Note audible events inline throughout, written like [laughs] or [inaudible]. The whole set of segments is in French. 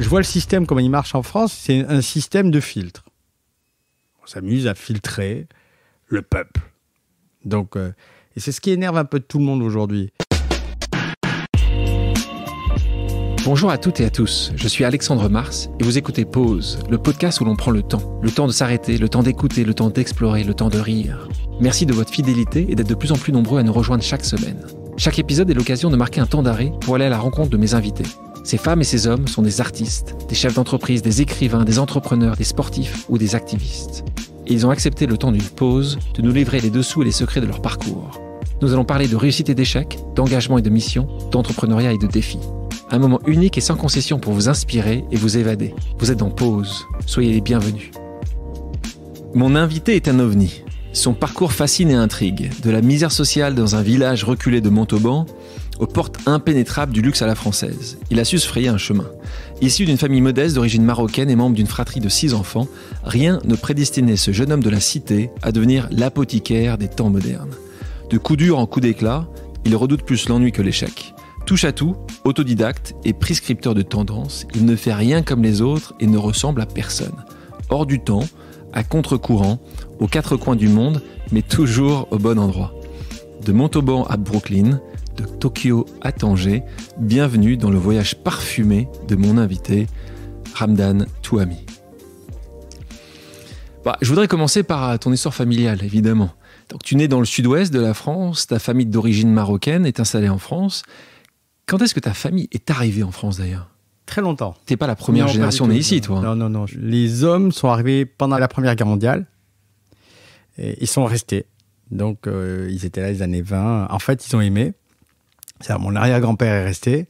je vois le système, comment il marche en France, c'est un système de filtre. On s'amuse à filtrer le peuple. Donc, euh, et c'est ce qui énerve un peu tout le monde aujourd'hui. Bonjour à toutes et à tous, je suis Alexandre Mars et vous écoutez Pause, le podcast où l'on prend le temps. Le temps de s'arrêter, le temps d'écouter, le temps d'explorer, le temps de rire. Merci de votre fidélité et d'être de plus en plus nombreux à nous rejoindre chaque semaine. Chaque épisode est l'occasion de marquer un temps d'arrêt pour aller à la rencontre de mes invités. Ces femmes et ces hommes sont des artistes, des chefs d'entreprise, des écrivains, des entrepreneurs, des sportifs ou des activistes. ils ont accepté le temps d'une pause de nous livrer les dessous et les secrets de leur parcours. Nous allons parler de réussite et d'échec, d'engagement et de mission, d'entrepreneuriat et de défis. Un moment unique et sans concession pour vous inspirer et vous évader. Vous êtes en pause. Soyez les bienvenus. Mon invité est un ovni. Son parcours fascine et intrigue, de la misère sociale dans un village reculé de Montauban aux portes impénétrables du luxe à la française. Il a su se frayer un chemin. Issu d'une famille modeste d'origine marocaine et membre d'une fratrie de six enfants, rien ne prédestinait ce jeune homme de la cité à devenir l'apothicaire des temps modernes. De coup dur en coup d'éclat, il redoute plus l'ennui que l'échec. Touche à tout, autodidacte et prescripteur de tendances, il ne fait rien comme les autres et ne ressemble à personne. Hors du temps, à contre-courant, aux quatre coins du monde, mais toujours au bon endroit. De Montauban à Brooklyn, de Tokyo à Tanger. Bienvenue dans le voyage parfumé de mon invité, Ramdan Touami. Bah, je voudrais commencer par euh, ton histoire familiale, évidemment. Donc, tu nais dans le sud-ouest de la France, ta famille d'origine marocaine est installée en France. Quand est-ce que ta famille est arrivée en France d'ailleurs Très longtemps. Tu n'es pas la première génération née ici, toi. Hein. Non, non, non. Les hommes sont arrivés pendant la Première Guerre mondiale. Et ils sont restés. Donc, euh, ils étaient là les années 20. En fait, ils ont aimé cest mon arrière-grand-père est resté.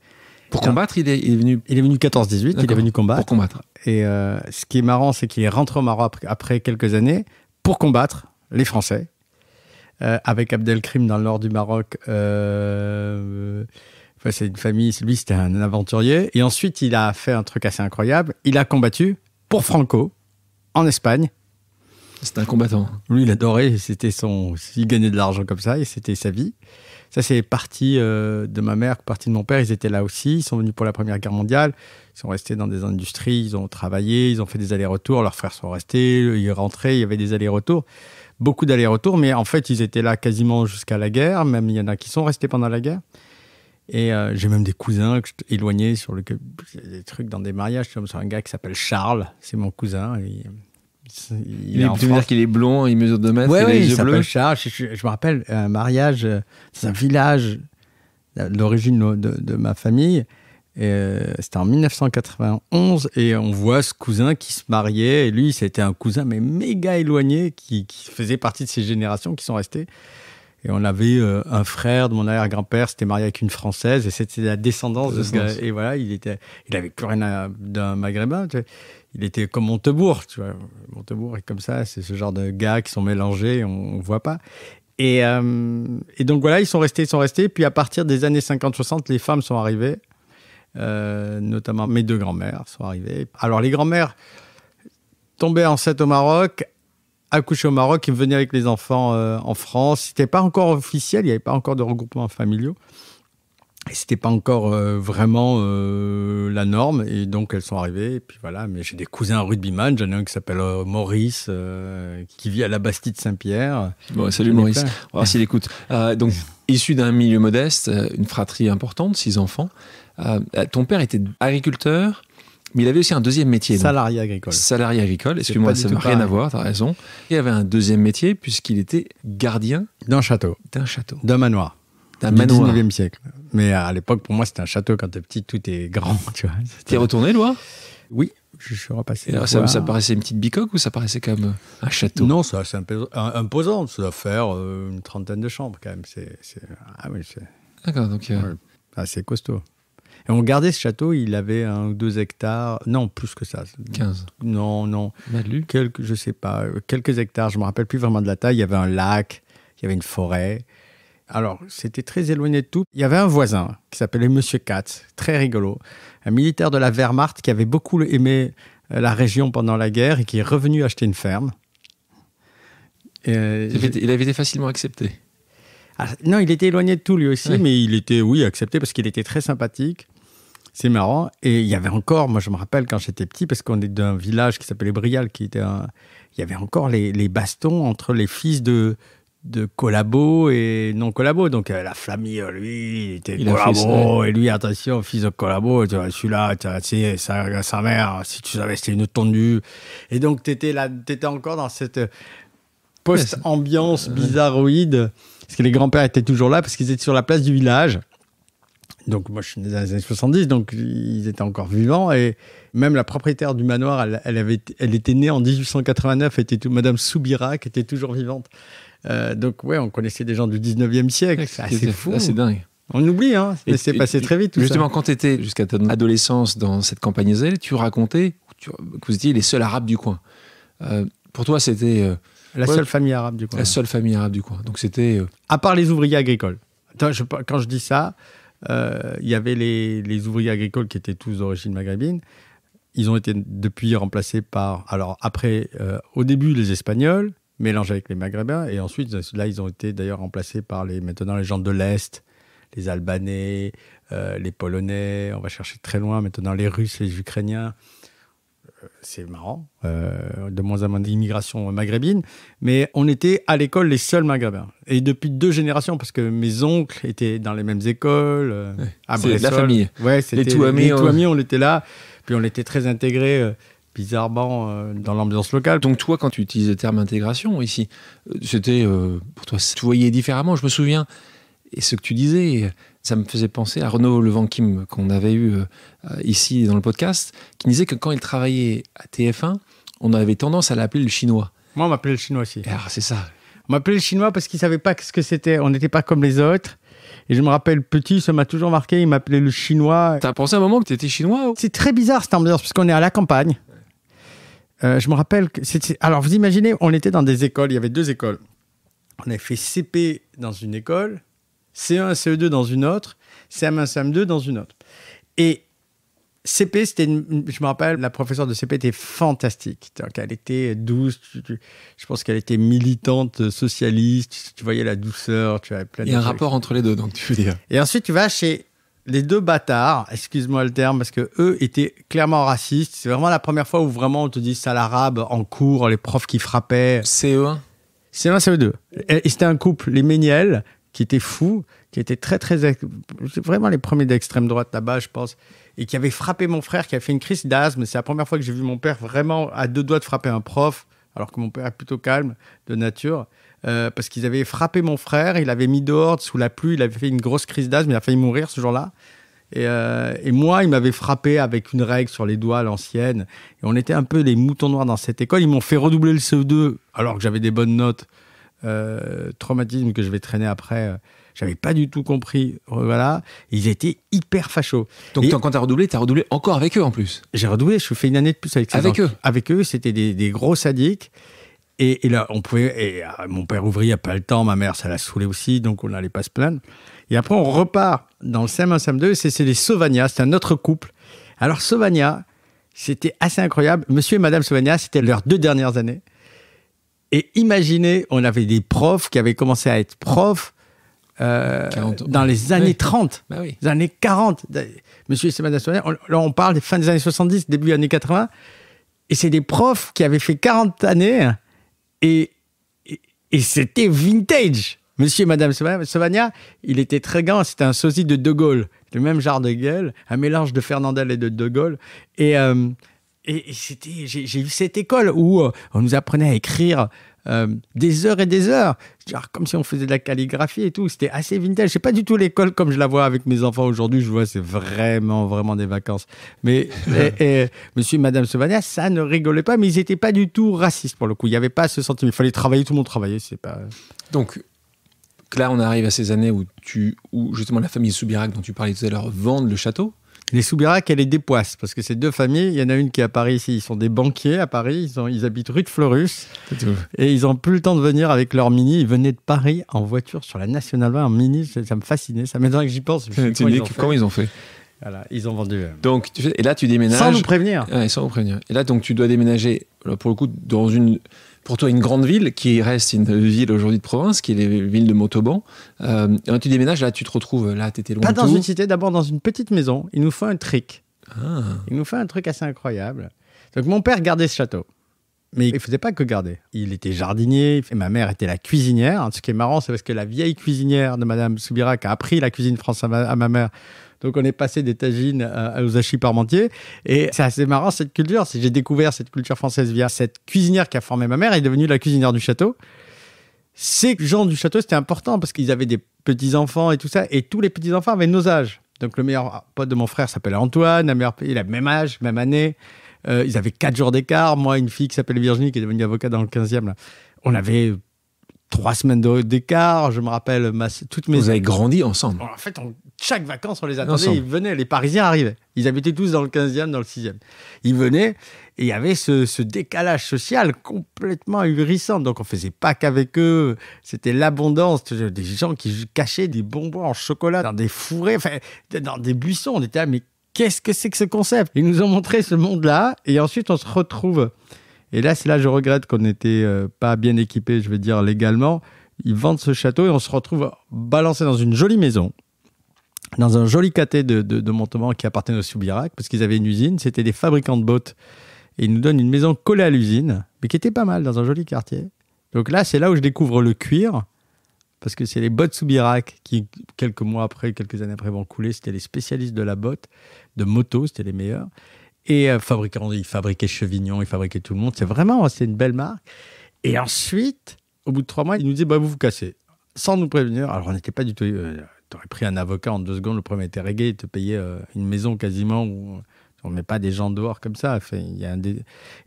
Pour combattre, il est, venu. Il est venu 14-18, il est venu combattre. Pour combattre. Et euh, ce qui est marrant, c'est qu'il est rentré au Maroc après quelques années pour combattre les Français, euh, avec Abdelkrim dans le nord du Maroc. Euh, enfin, c'est une famille, lui c'était un aventurier. Et ensuite, il a fait un truc assez incroyable. Il a combattu pour Franco en Espagne. C'était un combattant. Lui, il adorait. C'était son. Il gagnait de l'argent comme ça et c'était sa vie. Ça, c'est parti euh, de ma mère, parti de mon père. Ils étaient là aussi. Ils sont venus pour la Première Guerre mondiale. Ils sont restés dans des industries. Ils ont travaillé. Ils ont fait des allers-retours. Leurs frères sont restés. Ils rentraient. Il y avait des allers-retours. Beaucoup d'allers-retours. Mais en fait, ils étaient là quasiment jusqu'à la guerre. Même il y en a qui sont restés pendant la guerre. Et euh, j'ai même des cousins éloignés sur le, des trucs dans des mariages, comme sur un gars qui s'appelle Charles, c'est mon cousin. Il, est, dire qu'il est blond, il mesure 2 mètres, il les yeux bleus. Je, je, me rappelle un mariage c'est euh, un village euh, d'origine de, ma famille. Euh, c'était en 1991 et on voit ce cousin qui se mariait et lui c'était un cousin mais méga éloigné qui, faisait partie de ces générations qui sont restées et on avait un frère de mon arrière-grand-père c'était marié avec une française et c'était la descendance de ce gars et voilà il était il avait plus rien d'un maghrébin tu il était comme Montebourg, tu vois. Montebourg est comme ça, c'est ce genre de gars qui sont mélangés, on, ne voit pas. Euh, et, donc voilà, ils sont restés, ils sont restés. Puis à partir des années 50-60, les femmes sont arrivées, euh, notamment mes deux grands-mères sont arrivées. Alors les grands-mères tombaient enceintes au Maroc, accouchaient au Maroc, ils venaient avec les enfants euh, en France. n'était pas encore officiel, il n'y avait pas encore de regroupement familiaux. Et c'était pas encore euh, vraiment euh, la norme, et donc elles sont arrivées. Et puis voilà, mais j'ai des cousins rugbyman. J'en ai un qui s'appelle euh, Maurice, qui vit à la Bastide Saint-Pierre. Bon, salut Maurice. On va s'il écoute. donc, [laughs] issu d'un milieu modeste, une fratrie importante, six enfants. ton père était agriculteur, mais il avait aussi un deuxième métier. Salarié agricole. Salarié agricole, excuse-moi, ça n'a rien avoir, à voir, raison. Il avait un deuxième métier puisqu'il était gardien. D'un château. D'un château. D'un manoir d'un 19e siècle. Mais à l'époque, pour moi, c'était un château. Quand t'es petit, tout est grand, [laughs] tu vois. T'es retourné, loin Oui, je suis repassé. ça, paraissait une petite bicoque ou ça paraissait comme un château Non, ça, assez imposant. Ça doit faire euh, une trentaine de chambres, quand même. C'est, ah oui, D'accord, donc... Euh, assez costaud. Et on gardait ce château, il avait un ou deux hectares, non, plus que ça. 15 Non, non. Quelques, Je sais pas, euh, quelques hectares, je me rappelle plus vraiment de la taille. Il y avait un lac, il y avait une forêt. Alors, c'était très éloigné de tout. Il y avait un voisin qui s'appelait Monsieur Katz, très rigolo, un militaire de la Wehrmacht qui avait beaucoup aimé euh, la région pendant la guerre et qui est revenu acheter une ferme. Euh, il, avait, été facilement accepté. Ah, non, il était éloigné de tout lui aussi, mais il était, oui, accepté parce qu'il était très sympathique. C'est marrant. Et il y avait encore, moi je me rappelle quand j'étais petit, parce qu'on est d'un village qui s'appelait Brial, qui était Il y avait encore les, bastons entre les fils de, de collabos et non collabo Donc euh, la famille, euh, lui, il était collabo, et lui, attention, fils de collabo, tu vois, celui-là, tu sais, sa, sa mère, si tu savais, c'était une tendue. Et donc, tu étais, là, étais encore dans cette post-ambiance bizarroïde, parce que les grands-pères étaient toujours là, parce qu'ils étaient sur la place du village. Donc, moi, je suis dans les années 70, donc ils étaient encore vivants. Et même la propriétaire du manoir, elle, avait, elle était née en 1889, était tout, Madame Soubira, qui était toujours vivante. Euh, donc, ouais, on connaissait des gens du 19e siècle. C'est ah, fou. C'est dingue. On oublie, hein, c'est passé très vite. justement, quand tu étais jusqu'à ton adolescence dans cette campagne tu racontais tu, que vous étiez les seuls Arabes du coin. Euh, pour toi, c'était. Euh, la seule famille arabe du coin. La seule famille arabe du coin. Donc c'était. À part les ouvriers agricoles. quand je dis ça, il y avait les, les, ouvriers agricoles qui étaient tous d'origine maghrébine. Ils ont été depuis remplacés par. Alors après, au début, les Espagnols. Mélange avec les Maghrébins. Et ensuite, là, ils ont été d'ailleurs remplacés par les, maintenant les gens de l'Est, les Albanais, euh, les Polonais. On va chercher très loin maintenant les Russes, les Ukrainiens. Euh, c'est marrant, euh, de moins en moins d'immigration maghrébine, mais on était à l'école les seuls maghrébins. Et depuis deux générations, parce que mes oncles étaient dans les mêmes écoles, C'est la famille. Ouais, les amis, Les on était là, puis on était très intégrés bizarrement euh, dans l'ambiance locale. Donc toi, quand tu utilises le terme intégration ici, euh, c'était euh, pour toi, tu voyais différemment. Je me souviens et ce que tu disais, ça me faisait penser à Renaud Kim qu'on avait eu ici dans le podcast, qui disait que quand il travaillait à TF1, on avait tendance à l'appeler le chinois. Moi, on m'appelait le chinois aussi. c'est ça. On m'appelait le chinois parce qu'il ne savait pas ce que c'était. On n'était pas comme les autres. Et je me rappelle petit, ça m'a toujours marqué, il m'appelait le chinois. T'as pensé à un moment que t'étais chinois oh C'est très bizarre cette ambiance, puisqu'on est à la campagne. Euh, je me rappelle que c'était. Alors, vous imaginez, on était dans des écoles, il y avait deux écoles. On avait fait CP dans une école, CE1, CE2 dans une autre, CM1, CM2 dans une autre. Et CP, c'était. Je me rappelle, la professeure de CP était fantastique. Elle était douce, je pense qu'elle était militante, socialiste, tu voyais la douceur, tu avais plein Il y a un rapport entre les deux, donc tu veux dire. Et ensuite, tu vas chez les deux bâtards, excuse-moi le terme, parce que eux étaient clairement racistes. C'est vraiment la première fois où vraiment on te dit ça l'arabe en cours, les profs qui frappaient. C'est eux hein. C'est 1 CE2. Et, et c'était un couple, les Méniel, qui était fou, qui était très, très. Vraiment les premiers d'extrême droite là-bas, je pense, et qui avait frappé mon frère, qui a fait une crise d'asthme. C'est la première fois que j'ai vu mon père vraiment à deux doigts de frapper un prof, alors que mon père est plutôt calme de nature. Euh, parce qu'ils avaient frappé mon frère, il avait mis dehors sous la pluie, il avait fait une grosse crise d'asthme, il a failli mourir ce jour-là. Et, euh, moi, ils m'avaient frappé avec une règle sur les doigts, l'ancienne. Et on était un peu les moutons noirs dans cette école. Ils m'ont fait redoubler le CE2 alors que j'avais des bonnes notes. Euh, traumatisme que je vais traîner après. J'avais pas du tout compris. Voilà. Ils étaient hyper fachos. Donc, et quand t'as redoublé, t'as redoublé encore avec eux en plus J'ai redoublé, je fais une année de plus avec ça. Avec eux Avec eux, c'était des, des, gros sadiques. Et, là, on pouvait. Et ah, mon père ouvrier a pas le temps, ma mère, ça l'a saoulé aussi, donc on n'allait pas se plaindre. Et après, on repart dans le sem 1 sem 2 c'est les Sauvagna, c'est un autre couple. Alors, Sauvagna, c'était assez incroyable. Monsieur et Madame Sauvagna, c'était leurs deux dernières années. Et imaginez, on avait des profs qui avaient commencé à être profs euh, dans les années 30, bah les années 40. Monsieur et Madame Sauvagna, on, là, on parle des fins des années 70, début des années 80. Et c'est des profs qui avaient fait 40 années et, c'était vintage. Monsieur et Madame Savagna, il était très grand, c'était un sosie de De Gaulle, le même genre de gueule, un mélange de Fernandel et de De Gaulle. Et, euh, et c'était, j'ai, eu cette école où euh, on nous apprenait à écrire euh, des heures et des heures, genre comme si on faisait de la calligraphie et tout. C'était assez vintage. C'est pas du tout l'école comme je la vois avec mes enfants aujourd'hui. Je vois, c'est vraiment, vraiment des vacances. Mais [laughs] monsieur et madame sauvania ça ne rigolait pas, mais ils n'étaient pas du tout racistes pour le coup. Il n'y avait pas ce sentiment. Il fallait travailler, tout le monde travaillait. C'est pas. Donc, là, on arrive à ces années où, tu, où justement la famille Soubirac, dont tu parlais tout à l'heure, vendent le château. Les Soubirac et les poisses, parce que ces deux familles. Il y en a une qui est à Paris ici. Ils sont des banquiers à Paris. Ils, habitent rue de Fleurus. Et ils n'ont plus le temps de venir avec leur mini. Ils venaient de Paris en voiture sur la Nationale 20 en mini. Ça, me fascinait. Ça m'étonne que j'y pense. comment ils ont fait ils ont vendu. Euh. Donc, et là, tu déménages. Sans nous prévenir. sans nous prévenir. Et là, donc, tu dois déménager, pour le coup, dans une pour toi une grande ville qui reste une ville aujourd'hui de province, qui est la ville de Montauban. Euh, et quand tu déménages, là, tu te retrouves, là, tu étais loin. Pas dans une cité, d'abord dans une petite maison. Il nous faut un truc. Ah. Il nous fait un truc assez incroyable. Donc mon père gardait ce château. Mais il ne faisait pas que garder. Il était jardinier ma mère était la cuisinière. Ce qui est marrant, c'est parce que la vieille cuisinière de Madame Soubirac a appris la cuisine française à ma, mère. Donc on est passé des tagines euh, aux hachis parmentiers. Et c'est assez marrant cette culture. J'ai découvert cette culture française via cette cuisinière qui a formé ma mère. Elle est devenue la cuisinière du château. Ces gens du château, c'était important parce qu'ils avaient des petits-enfants et tout ça. Et tous les petits-enfants avaient nos âges. Donc le meilleur pote de mon frère s'appelle Antoine. La Il a même âge, même année. Euh, ils avaient quatre jours d'écart. Moi, une fille qui s'appelle Virginie, qui est devenue avocate dans le 15e, on avait trois semaines d'écart. Je me rappelle ma, toutes mes. Vous avez grandi ensemble. En fait, chaque vacances, on les attendait. Ils venaient, les Parisiens arrivaient. Ils habitaient tous dans le 15e, dans le 6e. Ils venaient et il y avait ce, décalage social complètement ahurissant. Donc, on faisait pas qu'avec eux. C'était l'abondance. Des gens qui cachaient des bonbons en chocolat dans des fourrés, enfin, dans des buissons. On était là, mais qu'est-ce que c'est que ce concept Ils nous ont montré ce monde-là, et ensuite on se retrouve. Et là, c'est là je regrette qu'on n'était euh, pas bien équipé, je veux dire, légalement. Ils vendent ce château et on se retrouve balancé dans une jolie maison, dans un joli caté de, de, qui appartenait au Soubirac, parce qu'ils avaient une usine, c'était des fabricants de bottes. Et ils nous donnent une maison collée à l'usine, mais qui était pas mal, dans un joli quartier. Donc là, c'est là où je découvre le cuir, parce que c'est les bottes Soubirac qui, quelques mois après, quelques années après, vont couler. C'était les spécialistes de la botte, de moto, c'était les meilleurs. Et euh, ils fabriquaient Chevignon, ils fabriquaient tout le monde. C'est vraiment, c'est une belle marque. Et ensuite, au bout de trois mois, ils nous disaient, bah, vous vous cassez. Sans nous prévenir. Alors, on n'était pas du tout... Euh, tu aurais pris un avocat en deux secondes, le premier était réglé, il te payait euh, une maison quasiment où on ne met pas des gens dehors comme ça. y a un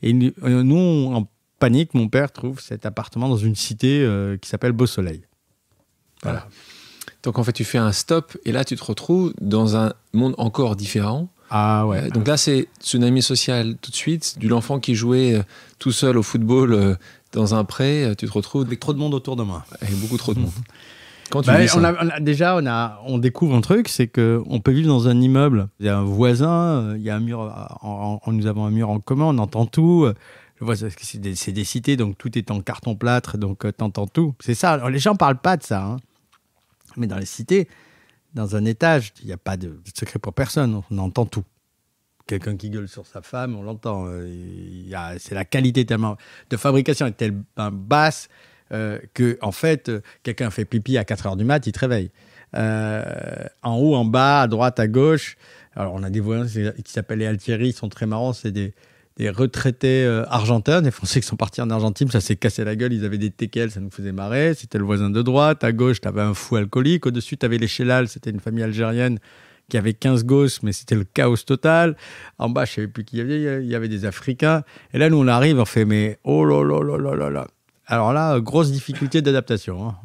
Et nous, en panique, mon père trouve cet appartement dans une cité qui s'appelle Beau Soleil. Voilà. Donc en fait, tu fais un stop et là, tu te retrouves dans un monde encore différent. Ah ouais. Euh, donc là, c'est tsunami social tout de suite, du l'enfant qui jouait euh, tout seul au football euh, dans un pré, tu te retrouves avec trop de monde autour de moi. Et beaucoup trop de mhm. monde. Quand bah, déjà, on, a, on découvre un truc, c'est qu'on peut vivre dans un immeuble. Il y a un voisin, il y a un mur, en, nous avons un mur en commun, on entend tout. C'est des, cités, donc tout est en carton-plâtre, donc tu entends tout. C'est ça, les gens parlent pas de ça. Hein. Mais dans les cités, dans un étage, il n'y a pas de secret pour personne, on entend tout. Quelqu'un qui gueule sur sa femme, on l'entend. Euh, c'est la qualité tellement de fabrication est tellement basse qu'en euh, que, en fait, euh, quelqu'un fait pipi à 4 heures du mat, il te réveille. en haut, en bas, à droite, à gauche. Alors, on a des voyants qui s'appellent les Altieri, ils sont très marrants. C'est des, des retraités euh, argentins, des Français qui sont partis en Argentine, ça s'est cassé la gueule, ils avaient des TKL, ça nous faisait marrer, c'était le voisin de droite, à gauche, tu avais un fou alcoolique, au-dessus, tu avais les Chélal, c'était une famille algérienne qui avait 15 gosses, mais c'était le chaos total. En bas, je ne savais plus qui y avait, il y avait des Africains. Et là, nous, on arrive, on fait, mais oh là là là là là là. Alors là, grosse difficulté d'adaptation. Hein.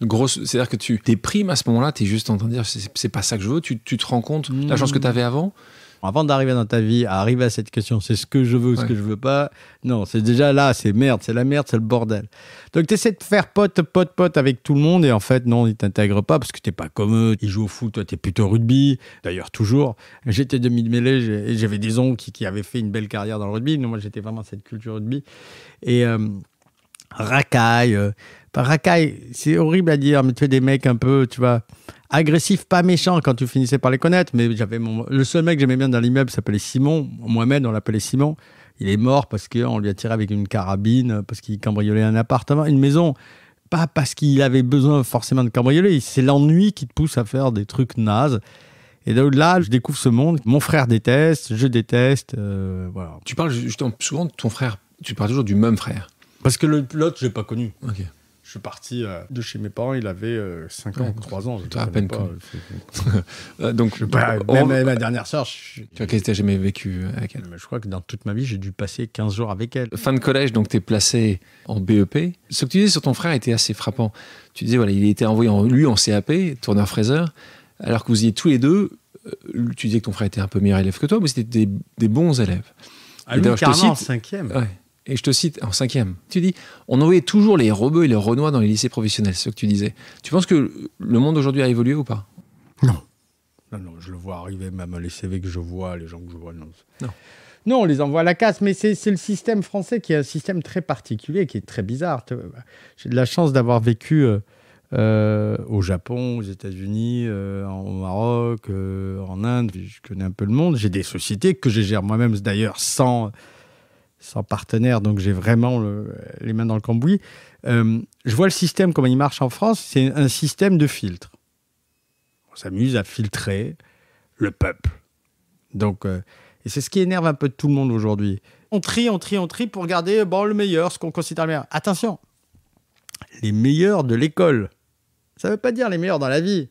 Grosse, c'est-à-dire que tu t'es prime à ce moment-là, tu es juste en train de dire, c'est pas ça que je veux, tu, te rends compte, la chance que hmm. tu avais avant, avant d'arriver dans ta vie, à arriver à cette question, c'est ce que je veux ou ce que je veux pas. Non, c'est déjà là, c'est merde, c'est la merde, c'est le bordel. Donc tu essaies de faire pote, pote, pote avec tout le monde et en fait, non, ils t'intègrent pas parce que t'es pas comme eux. Ils jouent au foot, toi t'es plutôt rugby. D'ailleurs, toujours. J'étais demi de mêlée et j'avais des oncles qui, avaient fait une belle carrière dans le rugby. moi, j'étais vraiment cette culture rugby. Et. Euh, racaille. Euh, racaille, c'est horrible à dire, mais tu es des mecs un peu, tu vois, agressif, pas méchant quand tu finissais par les connaître. Mais j'avais le seul mec que j'aimais bien dans l'immeuble s'appelait Simon. Moi-même, on l'appelait Simon. Il est mort parce qu'on lui a tiré avec une carabine, parce qu'il cambriolait un appartement, une maison. Pas parce qu'il avait besoin forcément de cambrioler. C'est l'ennui qui te pousse à faire des trucs nazes. Et de là, je découvre ce monde. Mon frère déteste, je déteste. Euh, voilà. Tu parles souvent de ton frère, tu parles toujours du même frère. Parce que l'autre, je l'ai pas connu. Je suis parti euh, de chez mes parents, il avait euh, 5 ans, 3 ans. Je à peine pas. Euh, [laughs] euh, bah, donc, même ma dernière soeur, Je... Tu vois jamais vécu avec elle. je crois que dans toute ma vie, j'ai dû passer 15 jours avec elle. Fin de collège, donc tu es placé en BEP. Ce que tu disais sur ton frère était assez frappant. Tu disais, voilà, il était envoyé en, lui en CAP, tourneur fraiseur, alors que vous y tous les deux. Tu disais que ton frère était un peu meilleur élève que toi, mais c'était des, bons élèves. Ah, lui, en cinquième. Ouais et je te cite en cinquième, tu dis on envoyait toujours les Rebeux et les Renois dans les lycées professionnels, c'est ce que tu disais. Tu penses que le monde aujourd'hui a évolué ou pas Non. Non, non, je le vois arriver, même les CV que je vois, les gens que je vois, non. Non, non on les envoie à la casse, mais c'est le système français qui est un système très particulier, qui est très bizarre. J'ai de la chance d'avoir vécu euh, euh, au Japon, aux États-Unis, euh, au Maroc, en Inde, je connais un peu le monde. J'ai des sociétés que je gère moi-même d'ailleurs sans sans partenaire, donc j'ai vraiment les mains dans le cambouis. Euh, je vois le système, comment il marche en France, c'est un système de filtre. On s'amuse à filtrer le peuple. Donc, euh, et c'est ce qui énerve un peu tout le monde aujourd'hui. On trie, on trie, on trie pour garder euh, bon, le meilleur, ce qu'on considère le meilleur. Attention, les meilleurs de l'école. Ça ne veut pas dire les meilleurs dans la vie.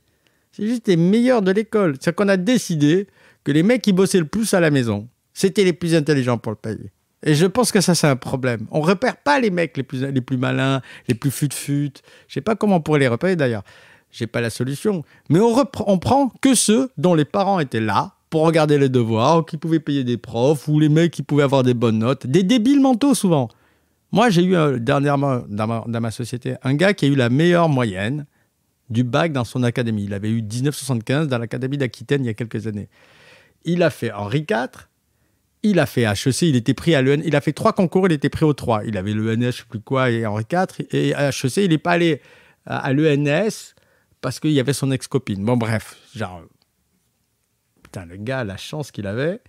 C'est juste les meilleurs de l'école. C'est qu'on a décidé que les mecs qui bossaient le plus à la maison, c'était les plus intelligents pour le pays. Et je pense que ça, c'est un problème. On repère pas les mecs les plus, malins, les plus fut-fut. Je sais pas comment on pourrait les repérer d'ailleurs. J'ai pas la solution. Mais on, on prend que ceux dont les parents étaient là pour regarder les devoirs, ou qui pouvaient payer des profs, ou les mecs qui pouvaient avoir des bonnes notes. Des débiles mentaux souvent. Moi, j'ai eu euh, dernièrement dans ma, dans ma, société un gars qui a eu la meilleure moyenne du bac dans son académie. Il avait eu 1975 dans l'académie d'Aquitaine il y a quelques années. Il a fait Henri IV, il a fait HEC, il était pris à il a fait trois concours, il était pris au 3 Il avait l'ENS, plus quoi, et Henri IV. Et HEC, il n'est pas allé euh, à l'ENS parce qu'il y avait son ex-copine. Bon, bref, genre, putain, le gars, la chance qu'il avait.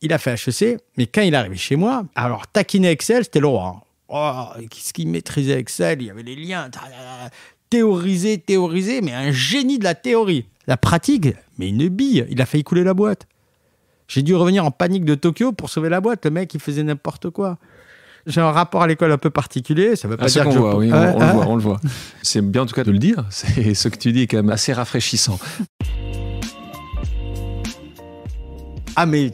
Il a fait HEC, mais quand il est arrivé chez moi, alors taquiner Excel, c'était le roi. Hein. Oh, qu'est-ce qu'il maîtrisait Excel, il y avait les liens, théoriser, théoriser, mais un génie de la théorie. La pratique, mais une bille, il a failli couler la boîte. J'ai dû revenir en panique de Tokyo pour sauver la boîte. Le mec, il faisait n'importe quoi. J'ai un rapport à l'école un peu particulier, ça veut pas dire qu'on on, le voit, on le voit. C'est bien en tout cas de le dire, [laughs] c'est ce que tu dis est quand même assez rafraîchissant. Ah mais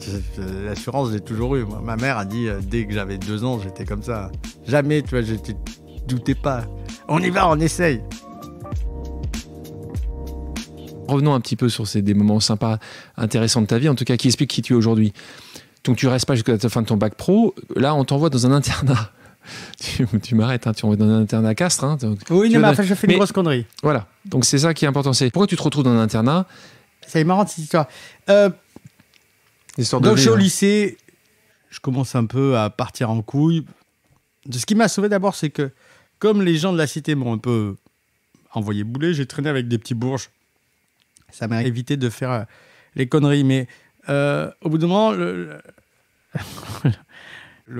l'assurance, j'ai toujours eu. ma mère a dit, euh, dès que j'avais deux ans, j'étais comme ça. Jamais, tu vois, je ne doutais pas. On y va, on essaye revenons un petit peu sur ces, des moments sympas, intéressants de ta vie, en tout cas qui expliquent qui tu es aujourd'hui. Donc tu restes pas jusqu'à la fin de ton bac pro. Là, on t'envoie dans un internat. [laughs] tu, m'arrêtes, hein, tu envoies dans un internat castre. Hein. oui, je fais une grosse connerie. Voilà, donc c'est ça qui est important. C'est pourquoi tu te retrouves dans un internat C'est marrant cette histoire. Euh, donc je suis au hein. lycée, je commence un peu à partir en couille. ce qui m'a sauvé d'abord, c'est que comme les gens de la cité m'ont un peu envoyé bouler, j'ai traîné avec des petits bourges ça m'a évité de faire euh, les conneries. Mais euh, au bout d'un moment, le,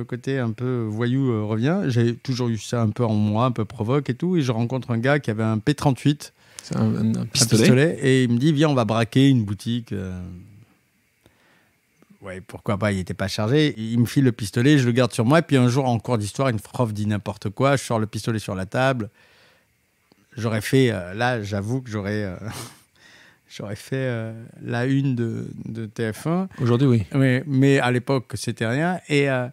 [laughs] côté un peu voyou euh, revient. J'ai toujours eu ça un peu en moi, un peu provoque et tout. Et je rencontre un gars qui avait un P38. Un, pistolet. Et il me dit Viens, on va braquer une boutique. Ouais, pourquoi pas, il n'était pas chargé. Il me file le pistolet, je le garde sur moi. Et puis un jour, en cours d'histoire, une prof dit n'importe quoi. Je sors le pistolet sur la table. J'aurais fait, là, j'avoue que j'aurais. [laughs] j'aurais fait euh, la une de, TF1. Aujourd'hui, oui. Mais, à l'époque, c'était rien. Et euh,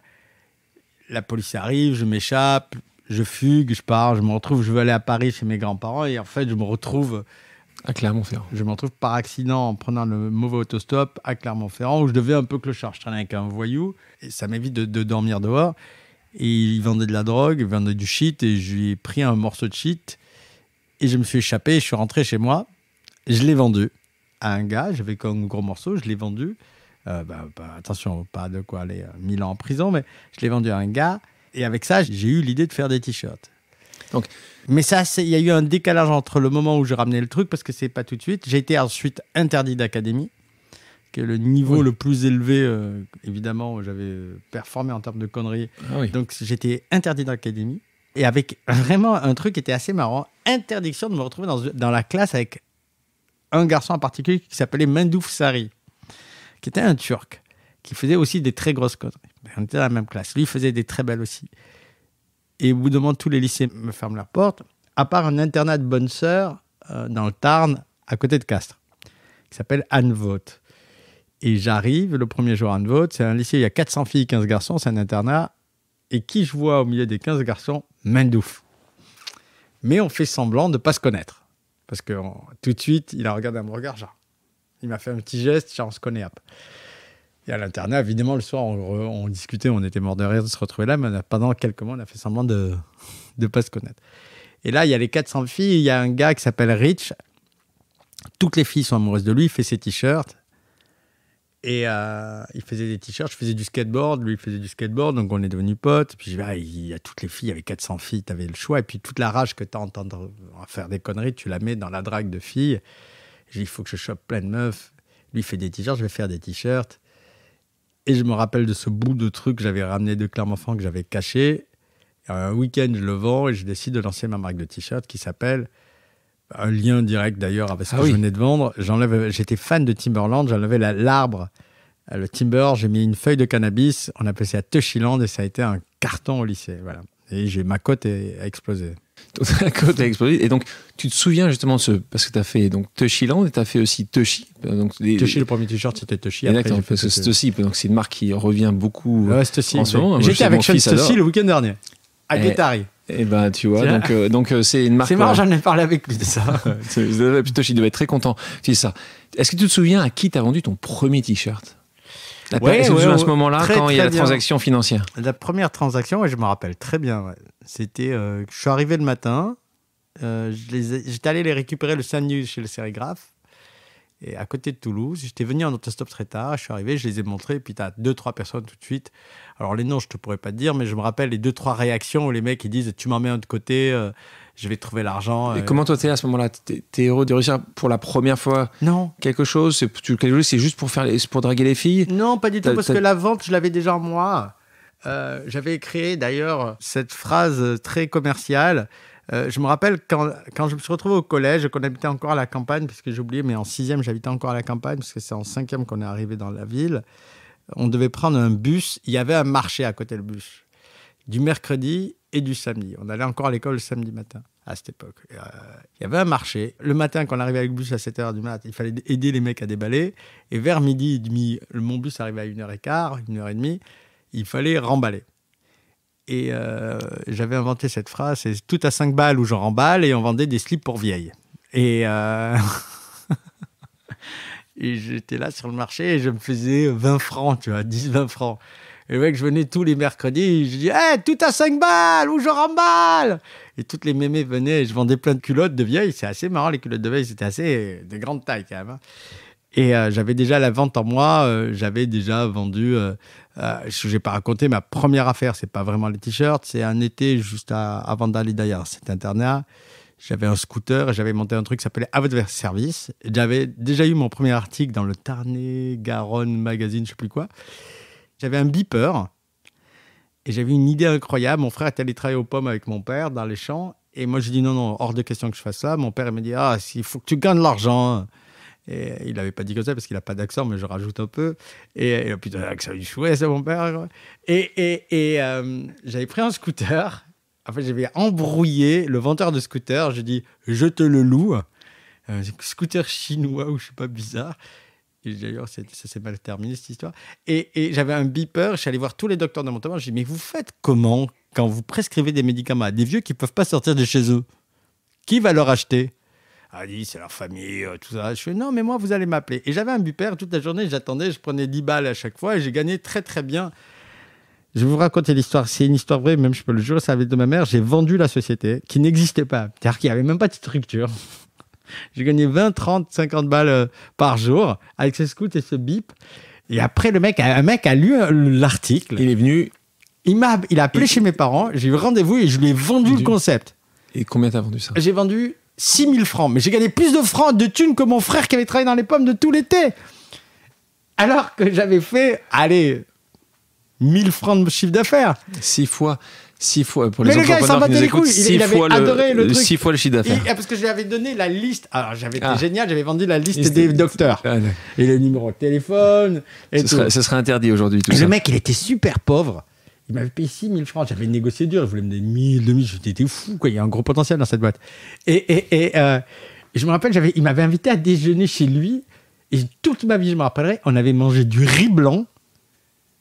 la police arrive, je m'échappe, je fugue, je pars, je me retrouve, je veux aller à Paris chez mes grands-parents. Et en fait, je me retrouve. À Clermont-Ferrand. Je me retrouve par accident en prenant le mauvais autostop à Clermont-Ferrand, où je devais un peu clochard. Je traînais avec un voyou, et ça m'évite de, dormir dehors. Et il vendait de la drogue, il vendait du shit, et je lui ai pris un morceau de shit. Et je me suis échappé, je suis rentré chez moi. Je l'ai vendu à un gars, j'avais comme gros morceau, je l'ai vendu. Euh, bah, bah, attention, pas de quoi aller euh, mille ans en prison, mais je l'ai vendu à un gars. Et avec ça, j'ai eu l'idée de faire des t-shirts. Donc, mais ça, il y a eu un décalage entre le moment où j'ai ramenais le truc, parce que c'est pas tout de suite. J'ai été ensuite interdit d'académie, qui est le niveau le plus élevé, évidemment, euh, évidemment, j'avais performé en termes de conneries. Ah Donc, j'étais interdit d'académie. Et avec vraiment un truc qui était assez marrant, interdiction de me retrouver dans, dans la classe avec un garçon en particulier qui s'appelait Mendouf Sari, qui était un Turc, qui faisait aussi des très grosses conneries. Ben, on était dans la même classe. Lui faisait des très belles aussi. Et au bout d'un moment, tous les lycées me ferment la porte, à part un internat de bonne sœur euh, dans le Tarn, à côté de Castres, qui s'appelle Anvote. Et j'arrive le premier jour à Anvote. C'est un lycée, il y a 400 filles, 15 garçons, c'est un internat. Et qui je vois au milieu des 15 garçons Mendouf. Mais on fait semblant de ne pas se connaître. Parce que tout de suite, il a regardé un mon regard, genre. Il m'a fait un petit geste, genre, on se connaît, hop. Et à l'internet, évidemment, le soir, on, discutait, on était mort de rire de se retrouver là, mais pendant quelques mois, on a fait semblant de ne [laughs] pas se connaître. Et là, il y a les 400 filles, il y a un gars qui s'appelle Rich. Toutes les filles sont amoureuses de lui, il fait ses t-shirts. Et euh, il faisait des t-shirts, je faisais du skateboard, lui il faisait du skateboard, donc on est devenus potes. Puis je ah, il y a toutes les filles, il y avait 400 filles, tu avais le choix. Et puis toute la rage que tu as entendre faire des conneries, tu la mets dans la drague de filles. J'ai dit, il faut que je chope plein de meufs. Lui il fait des t-shirts, je vais faire des t-shirts. Et je me rappelle de ce bout de truc que j'avais ramené de clermont franc que j'avais caché. un week-end, je le vends et je décide de lancer ma marque de t shirts qui s'appelle un lien direct d'ailleurs avec ce ah que je venais de vendre. J'étais fan de Timberland, j'enlevais l'arbre, euh, le timber, j'ai mis une feuille de cannabis, on appelait ça Tushyland et ça a été un carton au lycée. Voilà. Et j'ai ma cote a explosé. la [laughs] cote a explosé. Et donc, tu te souviens justement, de ce, parce que tu as fait donc, Tushyland et tu as fait aussi Tushy. Euh, donc, Tushy, le premier t-shirt, c'était Tushy. Exactement. parce que donc c'est une marque qui revient beaucoup en ce moment. J'étais avec Sean Tushy le week-end dernier, à eh. Guétari. Et eh ben, tu vois, donc euh, donc euh, c'est une marque. C'est marrant, euh, j'en ai parlé avec lui de ça. Plutôt, il devait être très content. C'est ça. Est-ce que tu te souviens à qui t'as vendu ton premier t-shirt moment-là il y a la transaction financière La première transaction, je me rappelle très bien. C'était, je suis arrivé le matin, j'étais allé les récupérer le samedi chez le sérigraphe et à côté de Toulouse. J'étais venu en autostop très tard, je suis arrivé, je les ai montrés, et puis tu as deux, trois personnes tout de suite. Alors les noms, je te pourrais pas dire, mais je me rappelle les deux, trois réactions où les mecs ils disent Tu m'en mets un de côté, euh, je vais trouver l'argent. Et euh. comment toi, es à ce moment-là T'es es heureux de réussir pour la première fois Non. Quelque chose C'est juste pour, faire, pour draguer les filles Non, pas du tout, parce que la vente, je l'avais déjà en moi. Euh, j'avais créé d'ailleurs cette phrase très commerciale euh, je me rappelle quand, je me suis retrouvé au collège, qu'on habitait encore à la campagne, puisque j'ai oublié, mais en sixième, j'habitais encore à la campagne, parce que c'est en cinquième qu'on est arrivé dans la ville. On devait prendre un bus. Il y avait un marché à côté du bus, du mercredi et du samedi. On allait encore à l'école le samedi matin à cette époque. Euh, il y avait un marché. Le matin, quand on arrivait avec le bus à 7h du matin, il fallait aider les mecs à déballer. Et vers midi et demi, mon bus arrivait à 1h15, 1h30, il fallait remballer. Et euh, j'avais inventé cette phrase, c'est tout à 5 balles où j'en remballe et on vendait des slips pour vieilles. Et, euh, [laughs] et j'étais là sur le marché et je me faisais 20 francs, tu vois, 10-20 francs. Et le mec, je venais tous les mercredis, je dis, eh, tout à 5 balles, ou je remballe Et toutes les mémés venaient, et je vendais plein de culottes de vieilles, c'est assez marrant, les culottes de vieilles, c'était assez de grande taille quand même. Hein. Et euh, j'avais déjà la vente en moi, euh, j'avais déjà vendu. Euh, je n'ai pas raconté ma première affaire, c'est pas vraiment les t-shirts, c'est un été juste avant d'aller d'ailleurs, cet internat. J'avais un scooter et j'avais monté un truc qui s'appelait À votre service. J'avais déjà eu mon premier article dans le Tarnet Garonne Magazine, je ne sais plus quoi. J'avais un beeper et j'avais une idée incroyable. Mon frère était allé travailler aux pommes avec mon père dans les champs et moi j'ai dit non, non, hors de question que je fasse ça. Mon père me dit Ah, il faut que tu gagnes de l'argent. Et il n'avait pas dit comme ça parce qu'il n'a pas d'accent, mais je rajoute un peu. Et, putain, ah, l'accent du chouet, c'est mon père. Et, euh, j'avais pris un scooter. En fait, j'avais embrouillé le vendeur de scooter. J'ai dit, je te le loue. Euh, scooter chinois ou je sais pas, bizarre. D'ailleurs, ça s'est mal terminé cette histoire. Et, j'avais un beeper. Je suis allé voir tous les docteurs de mon J'ai dit, mais vous faites comment quand vous prescrivez des médicaments à des vieux qui ne peuvent pas sortir de chez eux Qui va leur acheter a c'est leur famille, euh, tout ça. Je fais non, mais moi, vous allez m'appeler. Et j'avais un buper toute la journée, j'attendais, je prenais 10 balles à chaque fois et j'ai gagné très très bien. Je vais vous raconter l'histoire. C'est une histoire vraie, même je peux le jurer, ça avait de ma mère. J'ai vendu la société qui n'existait pas. C'est-à-dire qu'il n'y avait même pas de structure. [laughs] J'ai gagné 20, 30, 50 balles euh, par jour avec ce scout et ce bip. Et après, le mec, un mec a lu euh, l'article. Il est venu. Il m'a, il a appelé chez mes parents. J'ai eu rendez-vous et je lui ai vendu le concept. Et combien t'as vendu ça J'ai vendu 6000 francs. Mais j'ai gagné plus de francs de thunes que mon frère qui avait travaillé dans les pommes de tout l'été. Alors que j'avais fait, allez, 1000 francs de chiffre d'affaires. 6 fois. 6 fois pour les Mais le gars, il avait adoré le, truc. 6 fois le chiffre d'affaires. Ah, parce que je lui avais donné la liste. Alors, j'avais été ah. génial, j'avais vendu la liste des docteurs. Ah, et le numéro de téléphone. Et ce, Serait, interdit aujourd'hui. Le mec, il était super pauvre. Il m'avait payé 6 000 francs. J'avais négocié dur. Il voulait me donner 1 000, 2 000, J'étais fou, quoi. Il y a un gros potentiel dans cette boîte. Et, euh, je me rappelle, il m'avait invité à déjeuner chez lui. Et toute ma vie, je me rappellerai, on avait mangé du riz blanc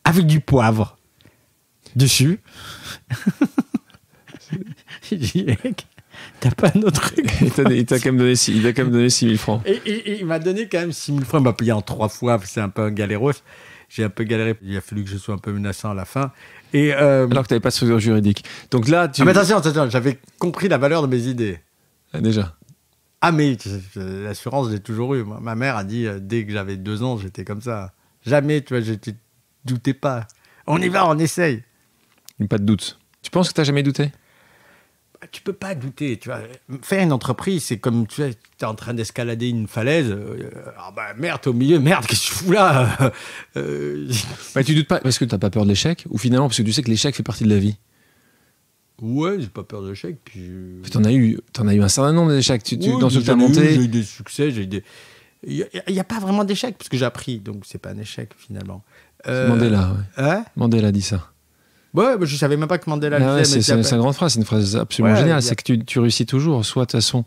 avec du poivre dessus. [laughs] J'ai dit, t'as pas un autre truc. il t'a quand même donné, 6 000 francs. Et, il m'a donné quand même 6 000 francs. Il m'a payé en trois fois, c'est un peu un galéros. J'ai un peu galéré. Il a fallu que je sois un peu menaçant à la fin. Et, euh, Alors que tu n'avais pas de structure juridique. Donc là, tu... Ah, mais attention, j'avais compris la valeur de mes idées. Ah, déjà. Ah, mais l'assurance, j'ai toujours eu. Ma mère a dit, euh, dès que j'avais deux ans, j'étais comme ça. Jamais, tu vois, je ne doutais pas. On y va, on essaye. Pas de doute. Tu penses que tu n'as jamais douté tu peux pas douter. Tu vois. Faire une entreprise, c'est comme tu sais, es en train d'escalader une falaise. Euh, ah bah merde, au milieu, merde, qu'est-ce que tu fous là [laughs] euh, bah, Tu doutes pas parce que t'as pas peur de l'échec Ou finalement, parce que tu sais que l'échec fait partie de la vie Ouais, j'ai pas peur de l'échec. Puis... T'en as, eu, en as eu un certain nombre d'échecs tu, dans ce que monté. J'ai eu des succès, j'ai eu des. Il n'y a, pas vraiment d'échec, parce que j'ai appris, donc c'est pas un échec finalement. Euh, Mandela, ouais. Hein Mandela dit ça. Ouais, je savais même pas que Mandela ah le C'est une grande phrase, c'est une phrase absolument géniale. C'est que tu, réussis toujours. Soit soit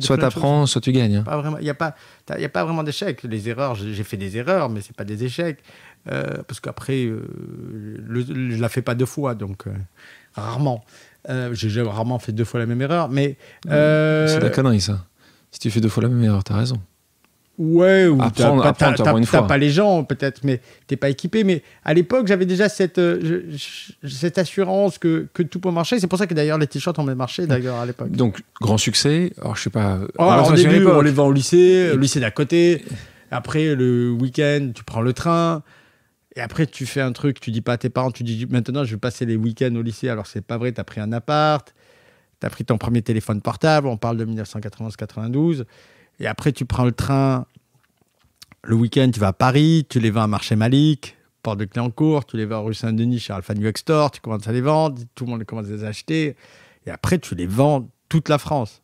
tu apprends, soit tu gagnes. Hein. Il n'y a pas, a pas vraiment d'échec. Les erreurs, j'ai fait des erreurs, mais c'est pas des échecs. Euh, parce qu'après, je euh, je la fais pas deux fois, donc euh, rarement. j'ai rarement fait deux fois la même erreur, mais. c'est la connerie, ça. Si tu fais deux fois la même erreur, tu as raison. Ouais, ou t'as pas, pas, les gens peut-être, mais t'es pas équipé. Mais à l'époque, j'avais déjà cette, euh, cette assurance que, que, tout peut marcher. C'est pour ça que d'ailleurs les t-shirts ont marché mm. d'ailleurs à l'époque. Donc grand succès. Alors je sais pas. Ah, au début, on les vend au lycée, le lycée d'à côté. Après le week-end, tu prends le train. Et après, tu fais un truc, tu dis pas à tes parents, tu dis maintenant je vais passer les week-ends au lycée. Alors c'est pas vrai, t'as pris un appart, t'as pris ton premier téléphone portable. On parle de 1991-92. Et après, tu prends le train le week-end, tu vas à Paris, tu les vends à Marché Malik, Porte de Cléancourt, tu les vends à rue Saint-Denis chez Alpha New tu commences à les vendre, tout le monde commence à les acheter. Et après, tu les vends toute la France.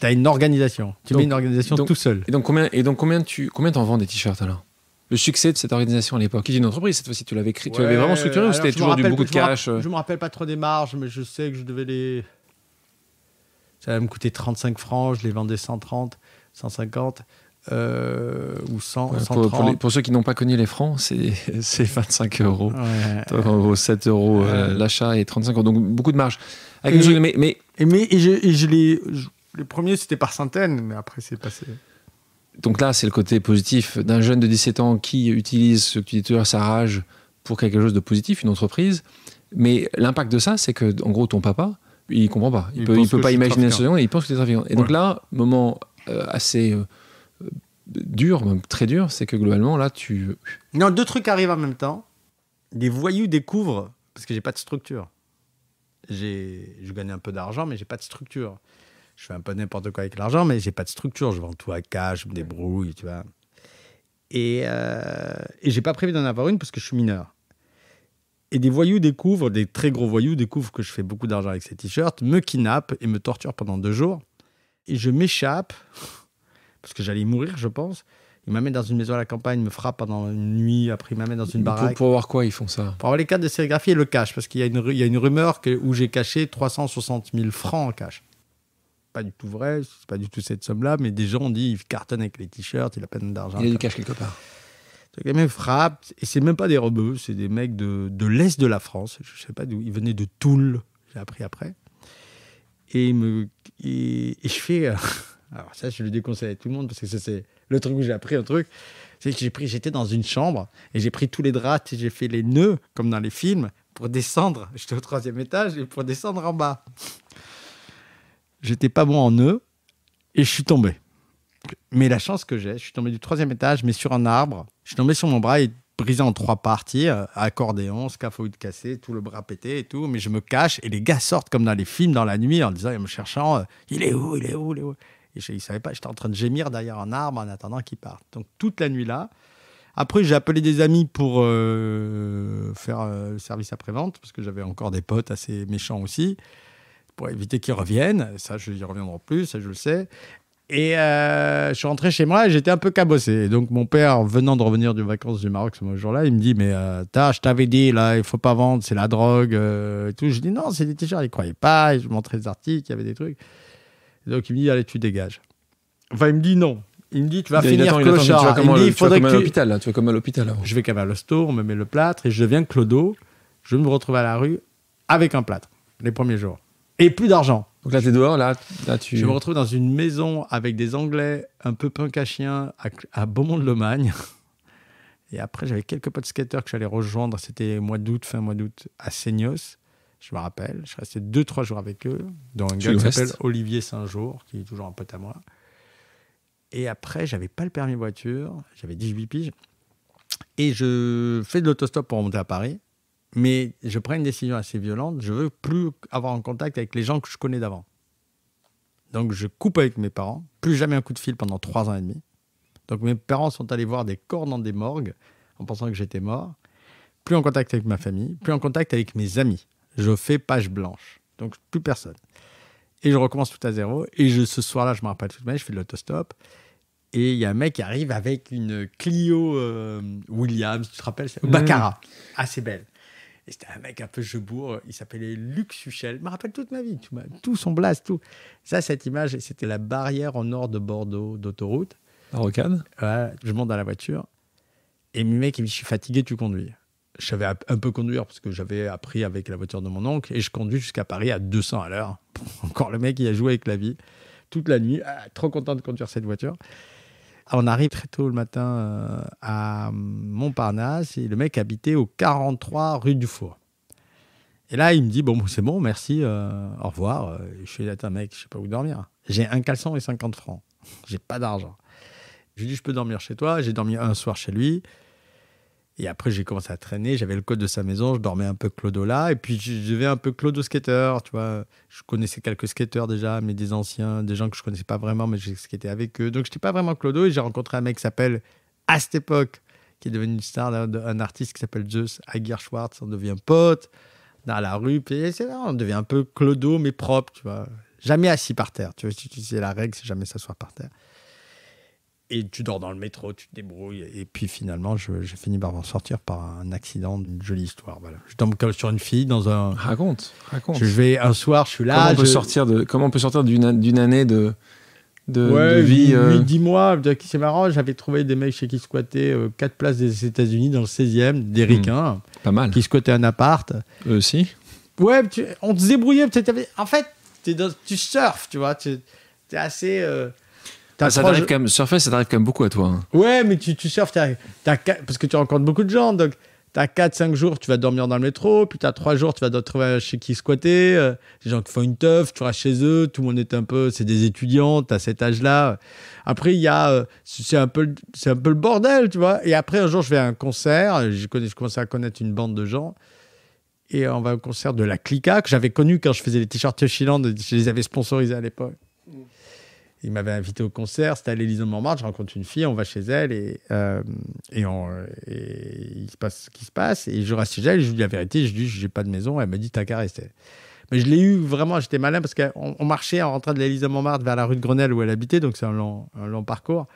Tu as une organisation. Tu mets une organisation tout seul. Et donc, combien, et donc combien tu combien en vends des t-shirts alors le succès de cette organisation à l'époque Qui est une entreprise cette fois-ci Tu l'avais créé, tu l'avais vraiment structuré ou c'était toujours du beaucoup de cash euh Je me rappelle pas trop des marges, mais je sais que je devais les. Ça allait me coûter 35 francs, je les vendais 130. 150 euh, ou 100, 130. Pour, ceux qui n'ont pas connu les francs, c'est 25 [laughs] euros. 7 euros euh, l'achat et 35 euros. Donc beaucoup de marge. Avec mais, mais... je, les, les premiers, c'était par centaines, mais après, c'est passé. Donc là, c'est le côté positif d'un jeune de 17 ans qui utilise ce que tu sa rage, pour quelque chose de positif, une entreprise. Mais l'impact de ça, c'est que, en gros, ton papa, il comprend pas. Il, ne peut, peut pas imaginer ce et il pense que c'est trafiquant. Et donc là, moment euh, assez euh, dur, très dur, c'est que globalement, là, tu. Non, deux trucs arrivent en même temps. des voyous découvrent, parce que j'ai pas de structure. J'ai, je gagne un peu d'argent, mais j'ai pas de structure. Je fais un peu n'importe quoi avec l'argent, mais j'ai pas de structure. Je vends tout à cash, je me débrouille, tu vois. Et, euh, et j'ai pas prévu d'en avoir une parce que je suis mineur. Et des voyous découvrent, des très gros voyous découvrent que je fais beaucoup d'argent avec ces t-shirts, me kidnappent et me torturent pendant deux jours et je m'échappe, parce que j'allais mourir, je pense. Ils m'amènent dans une maison à la campagne, me frappent pendant une nuit, après ils m'amènent dans une baraque. Pour, voir quoi ils font ça Pour avoir les cartes de sérigraphie et le cash, parce qu'il y, a une rumeur que, où j'ai caché 360 000 francs en cash. Pas du tout vrai, c'est pas du tout cette somme-là, mais des gens ont dit ils cartonnent avec les t-shirts, il a peine d'argent. Il y a du cash quelque part. Ils me frappent, et c'est même pas des rebeux, c'est des mecs de, de l'Est de la France, je sais pas d'où, ils venaient de Toul, j'ai appris après. Et, me, je fais. Euh, [laughs] alors, ça, je le déconseille à tout le monde parce que c'est le truc où j'ai appris un truc. C'est que j'ai j'étais dans une chambre et j'ai pris tous les draps, et j'ai fait les nœuds, comme dans les films, pour descendre. [laughs] J'étais au troisième étage et pour descendre en bas. J'étais pas bon en nœuds et je suis tombé. Mais la chance que j'ai, je suis tombé du troisième étage, mais sur un arbre. Je suis tombé sur mon bras et brisé en trois parties, euh, accordéon, scaphoïde cassé, tout le bras pété et tout, mais je me cache et les gars sortent comme dans les films dans la nuit en disant, me cherchant, euh, il est où, il est où, il est où. Et je, ne savais pas, j'étais en train de gémir derrière un arbre en attendant qu'ils partent. Donc toute la nuit là. Après, j'ai appelé des amis pour euh, faire le service après-vente, parce que j'avais encore des potes assez méchants aussi, pour éviter qu'ils reviennent. Ça, je, y reviendrai plus, ça, je le sais. Et euh, je suis rentré chez moi et j'étais un peu cabossé. donc mon père, venant de revenir de vacances du Maroc ce jour-là, il me dit Mais euh, je t'avais dit, là, il faut pas vendre, c'est la drogue euh, et tout. Je dis Non, c'est des Il croyait pas. Et je montrais des articles, il y avait des trucs. donc il me dit Allez, tu dégages. Enfin, il me dit non. Il me dit Tu vas finir clochard. me dit faudrait que. Tu... L'hôpital, tu comme à l'hôpital. je vais quand le à on me met le plâtre et je deviens clodo. Je me retrouve à la rue avec un plâtre les premiers jours. Et plus d'argent. Donc là, t'es dehors, là, Je me retrouve dans une maison avec des Anglais un peu punk à, à Beaumont-de-Lomagne. Et après, j'avais quelques potes skateurs que j'allais rejoindre. C'était mois d'août, fin mois d'août, à Seignos. Je me rappelle, je restais deux, 2-3 jours avec eux, dans un gars qui s'appelle Olivier Saint-Jour, qui est toujours un pote à moi. Et après, j'avais pas le permis voiture, j'avais 18 piges. Et je fais de l'autostop pour remonter à Paris mais je prends une décision assez violente, je veux plus avoir en contact avec les gens que je connais d'avant. Donc je coupe avec mes parents, plus jamais un coup de fil pendant trois ans et demi. Donc mes parents sont allés voir des corps dans des morgues en pensant que j'étais mort. Plus en contact avec ma famille, plus en contact avec mes amis. Je fais page blanche. Donc plus personne. Et je recommence tout à zéro. Et ce soir-là, je me rappelle tout de même, je fais de l'autostop. Et il y a un mec qui arrive avec une Clio euh, Williams, tu te rappelles Baccara. Assez belle. Et c'était un mec un peu jebourg, il s'appelait Luc Suchel. il me rappelle toute ma vie, tout, son blast, tout. Ça, cette image, c'était la barrière en nord de Bordeaux d'autoroute. La Je monte dans la voiture. Et le mec, il me dit Je suis fatigué, tu conduis. Je savais un peu conduire parce que j'avais appris avec la voiture de mon oncle et je conduis jusqu'à Paris à 200 à l'heure. [laughs] Encore le mec, il a joué avec la vie toute la nuit, ah, trop content de conduire cette voiture. Ah, on arrive très tôt le matin euh, à Montparnasse et le mec habitait au 43 rue du Four. Et là, il me dit Bon, c'est bon, merci, euh, au revoir. Euh, je suis là, mec, je sais pas où dormir. J'ai un caleçon et 50 francs. [laughs] J'ai pas d'argent. Je lui dis Je peux dormir chez toi. J'ai dormi un soir chez lui. Et après, j'ai commencé à traîner. J'avais le code de sa maison. Je dormais un peu clodo là. Et puis, je devais un peu clodo skater. Tu vois, je connaissais quelques skateurs déjà, mais des anciens, des gens que je connaissais pas vraiment, mais j'ai skaté avec eux. Donc, je n'étais pas vraiment clodo. Et j'ai rencontré un mec qui s'appelle, à cette époque, qui est devenu une star, un, artiste qui s'appelle Zeus Aguirre Schwartz. On devient pote dans la rue. c'est là, on devient un peu clodo, mais propre. Tu vois, jamais assis par terre. Tu vois, c'est la règle, c'est jamais s'asseoir par terre. Et tu dors dans le métro, tu te débrouilles. Et puis finalement, j'ai fini par m'en sortir par un accident d'une jolie histoire. Voilà. Je tombe sur une fille dans un. Raconte, raconte. Je vais un soir, je suis là. Comment on peut sortir de Comment peut sortir d'une année de de, vie euh... 10 mois. C'est marrant, j'avais trouvé des mecs chez qui squattaient euh, quatre places des États-Unis dans le 16e, des hmm. pas mal. Qui squattaient un appart. Eux aussi. Ouais, tu, on te débrouillait. En fait, es tu surfes, tu vois. Tu es assez. Euh, ah, ça t'arrive quand même, surfer, ça t'arrive quand même beaucoup à toi. Hein. Ouais, mais tu, tu surfes, Parce que tu rencontres beaucoup de gens, donc t'as 4-5 jours, tu vas dormir dans le métro, puis t'as 3 jours, tu vas te trouver euh, chez qui squatter, les euh, gens qui font une teuf, tu vas chez eux, tout le monde est un peu, c'est des étudiants, t'as cet âge-là. Après, il y a, euh, c'est un peu, c'est un peu le bordel, tu vois. Et après, un jour, je vais à un concert, je, connais, je commence à connaître une bande de gens, et on va au concert de la Clica, que j'avais connu quand je faisais les t-shirts Chiland, je les avais sponsorisés à l'époque il m'avait invité au concert, c'était à l'Élysée de Montmartre, je rencontre une fille, on va chez elle et, euh, et, il se passe ce qui se passe. Et je reste chez elle, je lui dis la vérité, je lui dis, j'ai pas de maison, elle me dit, t'as qu'à Mais je l'ai eu vraiment, j'étais malin parce qu'on marchait en rentrant de l'Élysée de Montmartre vers la rue de Grenelle où elle habitait, donc c'est un long, parcours.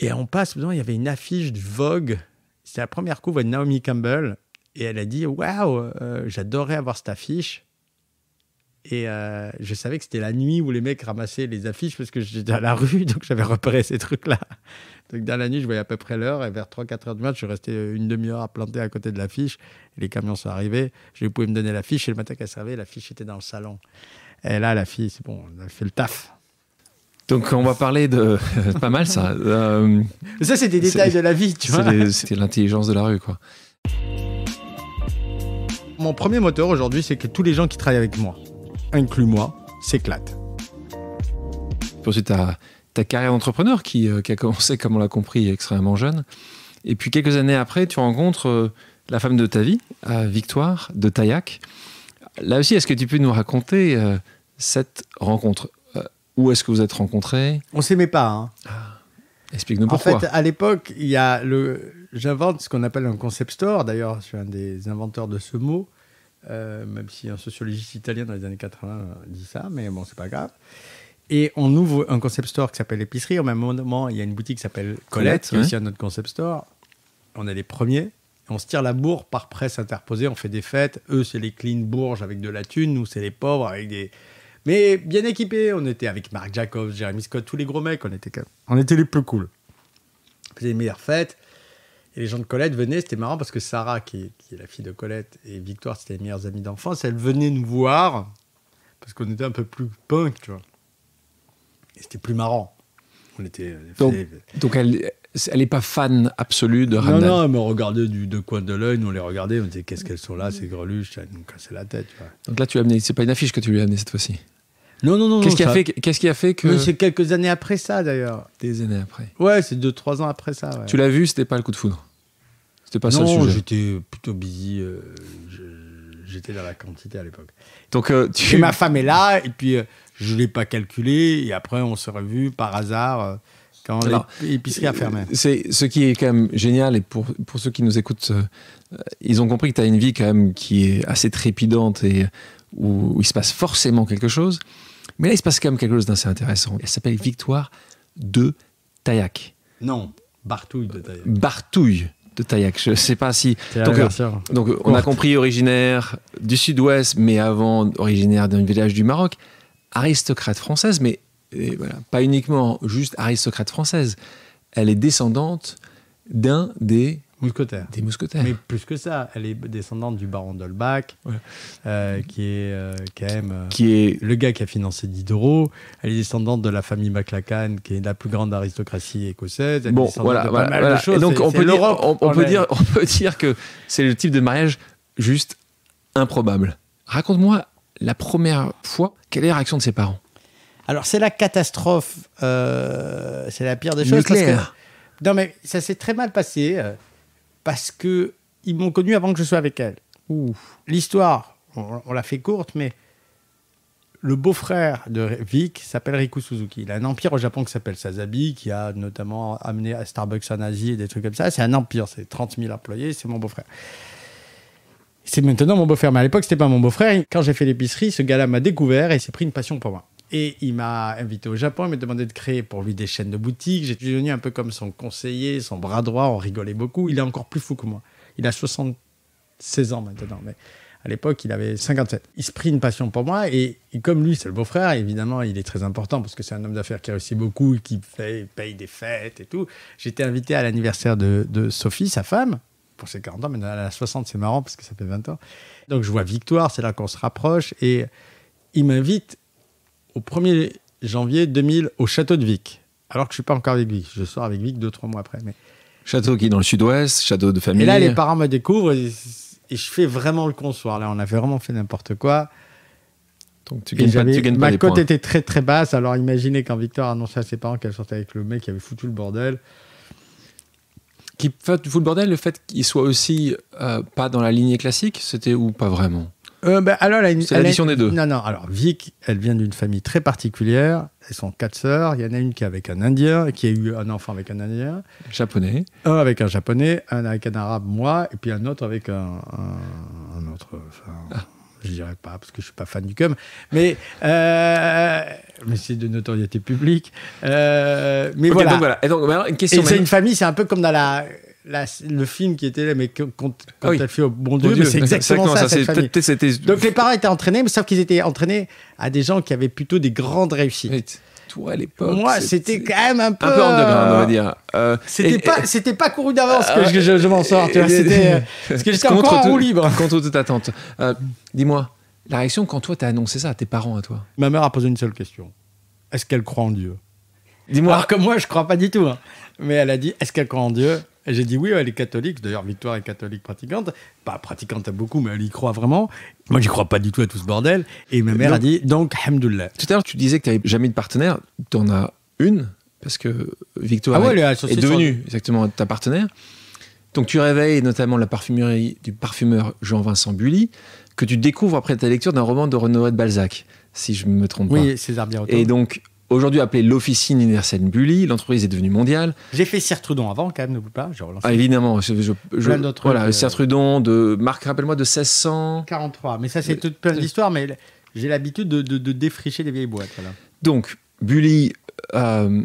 Et on passe, il y avait une affiche de Vogue, c'est la première coup de Naomi Campbell, et elle a dit, waouh, euh, j'adorais avoir cette affiche. Et euh, je savais que c'était la nuit où les mecs ramassaient les affiches parce que j'étais à la [laughs] rue, donc j'avais repéré ces trucs-là. Donc dans la nuit, je voyais à peu près l'heure et vers 3-4 heures du matin je suis resté une demi-heure à planter à côté de l'affiche. Les camions sont arrivés, je pouvais me donner l'affiche et le matin qu'elle servait, l'affiche était dans le salon. Et là, la fille, c'est bon, on a fait le taf. Donc on va parler de [laughs] pas mal ça. Euh, ça c'est des détails de la vie, tu vois. C'était l'intelligence de la rue quoi. Mon premier moteur aujourd'hui, c'est que tous les gens qui travaillent avec moi, inclus moi, s'éclate. Ensuite, ta, ta carrière d'entrepreneur qui, euh, qui, a commencé, comme on l'a compris, extrêmement jeune. Et puis quelques années après, tu rencontres euh, la femme de ta vie, euh, Victoire de Tayac. Là aussi, est-ce que tu peux nous raconter cette rencontre Où est-ce que vous êtes rencontrés On s'aimait pas. Hein. Ah, explique-nous pourquoi. En fait, à l'époque, il le, j'invente ce qu'on appelle un concept store. D'ailleurs, je suis un des inventeurs de ce mot. Euh, même si un sociologiste italien dans les années 80 dit ça, mais bon, c'est pas grave. Et on ouvre un concept store qui s'appelle Épicerie. Au même moment, il y a une boutique qui s'appelle Colette, qui est aussi un autre concept store. On est les premiers. On se tire la bourre par presse interposée. On fait des fêtes. Eux, c'est les clean bourges avec de la thune. Nous, c'est les pauvres avec des. Mais bien équipés. On était avec Marc Jacobs, Jeremy Scott, tous les gros mecs. On était, on était les plus cool. On faisait les meilleures fêtes. Et les gens de Colette venaient, c'était marrant parce que Sarah, qui est, la fille de Colette, et Victoire, c'était les meilleures amies d'enfance, elles venaient nous voir parce qu'on était un peu plus punk, tu vois. Et c'était plus marrant. On était. Donc, elle, elle n'est pas fan absolue de Ramdan. Non, non, elle me regardait du coin de l'œil, nous on les regardait, on disait qu'est-ce qu'elles sont là, ces greluches, elles nous cassaient la tête. Tu vois. Donc là, tu as amené, c'est pas une affiche que tu lui as amené cette fois-ci non, non, non. Qu'est-ce qui, a fait, quest qui a fait que. C'est quelques années après ça, d'ailleurs. Des années après. Ouais, c'est deux, trois ans après ça. Tu l'as vu, c'était pas le coup de foudre C'était pas ça le sujet Non, j'étais plutôt busy. Euh, j'étais dans la quantité à l'époque. Donc, euh, tu... ma femme est là, et puis euh, je ne l'ai pas calculé, et après, on s'est revu par hasard. Quand l'épicerie a fermé. C'est ce qui est quand même génial et pour, pour ceux qui nous écoutent, ils ont compris que tu as une vie quand même qui est assez trépidante et où il se passe forcément quelque chose. Mais là, il se passe quand même quelque chose d'assez intéressant. Elle s'appelle Victoire de Tayac. Non, Bartouille de Tayac. Bartouille de Tayac. Je ne sais pas si. Donc, euh, donc, on a compris originaire du sud-ouest, mais avant originaire d'un village du Maroc, aristocrate française, mais voilà, pas uniquement juste aristocrate française. Elle est descendante d'un des des mousquetaires. Mais plus que ça, elle est descendante du baron d'Holbach, euh, qui est euh, quand même euh, qui est... le gars qui a financé Diderot. Elle est descendante de la famille MacLachlan, qui est la plus grande aristocratie écossaise. bon, voilà, voilà, donc on peut, dire, on, peut dire, on peut dire que c'est le type de mariage juste improbable. Raconte-moi la première fois, quelle est la réaction de ses parents Alors c'est la catastrophe, c'est la pire des choses. Nucléaire. non mais ça s'est très mal passé parce que ils m'ont connu avant que je sois avec elle. L'histoire, on, l'a fait courte, mais le beau-frère de Vic s'appelle Riku Suzuki. Il a un empire au Japon qui s'appelle Sazabi, qui a notamment amené à Starbucks en Asie et des trucs comme ça. C'est un empire, c'est 30 000 employés, c'est mon beau-frère. C'est maintenant mon beau-frère, mais à l'époque, ce c'était pas mon beau-frère. Quand j'ai fait l'épicerie, ce gars-là m'a découvert et s'est pris une passion pour moi. Et il m'a invité au Japon, il m'a demandé de créer pour lui des chaînes de boutiques. J'ai devenu un peu comme son conseiller, son bras droit, on rigolait beaucoup. Il est encore plus fou que moi. Il a 76 ans maintenant, mais à l'époque, il avait 57. Il se prit une passion pour moi et, comme lui, c'est le beau-frère, évidemment, il est très important parce que c'est un homme d'affaires qui réussit beaucoup, qui fait, paye des fêtes et tout. J'étais invité à l'anniversaire de, de Sophie, sa femme, pour ses 40 ans, mais à la 60, c'est marrant parce que ça fait 20 ans. Donc je vois Victoire, c'est là qu'on se rapproche et il m'invite au 1er janvier 2000 au château de Vic. Alors que je suis pas encore avec Vic, je sors avec Vic deux, trois mois après. Mais... Château qui est dans le sud-ouest, château de famille. Et là, les parents me découvrent et, je fais vraiment le consoir. Là, on avait vraiment fait n'importe quoi. Donc tu gagnes, pas, tu gagnes Ma cote était très très basse, alors imaginez quand Victor annonçait à ses parents qu'elle sortait avec le mec qui avait foutu le bordel. Qui fout le bordel, le fait qu'il soit aussi euh, pas dans la lignée classique, c'était ou pas vraiment euh, bah, alors, elle C'est l'addition des deux. Non, non. Alors, Vic, elle vient d'une famille très particulière. Elles sont quatre sœurs. Il y en a une qui est avec un Indien, qui a eu un enfant avec un Indien, Japonais. un avec un Japonais, un avec un Arabe, moi, et puis un autre avec un, autre. enfin, ah. Je dirais pas, parce que je suis pas fan du cum. Mais, euh, mais c'est de notoriété publique. Euh, mais voilà. donc voilà. Et donc, bah, une c'est une famille, c'est un peu comme dans la le film qui était là, mais quand, quand ah elle fait au bon Dieu, c'est exactement, ça. Donc les parents étaient entraînés, mais sauf qu'ils étaient entraînés à des gens qui avaient plutôt des grandes réussites. Toi, à l'époque. Moi, c'était quand même un peu. Un peu en on va euh, dire. Euh, c'était pas, pas couru d'avance que euh, je, m'en sors. c'était parce [laughs] que libre. Contre toute attente. dis-moi, la réaction quand toi t'as annoncé ça à tes parents, à toi. Ma mère a posé une seule question. Est-ce qu'elle croit en Dieu Dis-moi. Alors que moi, je crois pas du tout. Hein. Mais elle a dit, est-ce qu'elle croit en Dieu j'ai dit oui, elle est catholique. D'ailleurs, Victoire est catholique pratiquante. Pas pratiquante à beaucoup, mais elle y croit vraiment. Moi, j'y crois pas du tout à tout ce bordel. Et ma mère a dit donc, alhamdoulilah. Tout à l'heure, tu disais que tu n'avais jamais de partenaire. Tu en as une, parce que Victoire ah est, devenue exactement ta partenaire. Donc, tu réveilles notamment la parfumerie du parfumeur Jean-Vincent Bully, que tu découvres après ta lecture d'un roman de Honoré de Balzac, si je me trompe oui, pas. Oui, César Birotteau. Et donc, Aujourd'hui appelé l'officine Universelle Bully, l'entreprise est devenue mondiale. J'ai fait Trudon avant, quand même, ne vous pas. ah, évidemment, je, voilà, euh, de Marc, rappelle-moi, de 1643. Mais ça, c'est toute plein histoire, mais j'ai l'habitude de, défricher des vieilles boîtes. Donc, Bully, euh,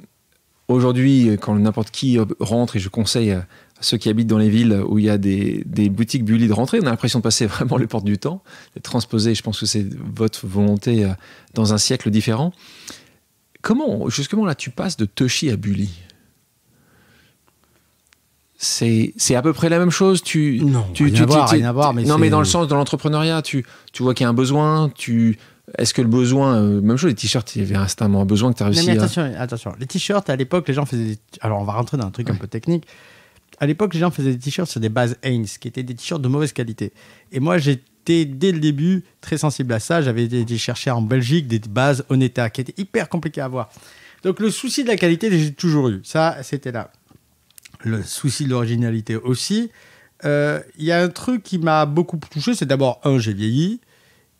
aujourd'hui, quand n'importe qui rentre, et je conseille à ceux qui habitent dans les villes où il y a des, boutiques Bully de rentrer, on a l'impression de passer [laughs] vraiment les portes du temps, de transposer, je pense que c'est votre volonté, euh, dans un siècle différent. Comment, justement, là, tu passes de Toshi à Bully c'est à peu près la même chose. non, tu, rien, à voir, rien à voir, mais non, mais dans le sens, de l'entrepreneuriat, tu, tu vois qu'il y a un besoin, tu, est-ce que le besoin, euh, même chose, les t-shirts, il y avait instantanément un besoin que tu as réussi mais attention, attention, les t-shirts, à l'époque, les gens faisaient. Alors, on va rentrer dans un truc un peu technique. À l'époque, les gens faisaient des t-shirts sur des bases Hanes, qui étaient des t-shirts de mauvaise qualité. Et moi, j'ai dès le début très sensible à ça. J'avais été chercher en Belgique des bases Oneta qui étaient hyper compliquées à avoir. Donc le souci de la qualité, j'ai toujours eu. Ça, c'était là. Le souci de l'originalité aussi. Euh, il y a un truc qui m'a beaucoup touché, c'est d'abord, un, j'ai vieilli.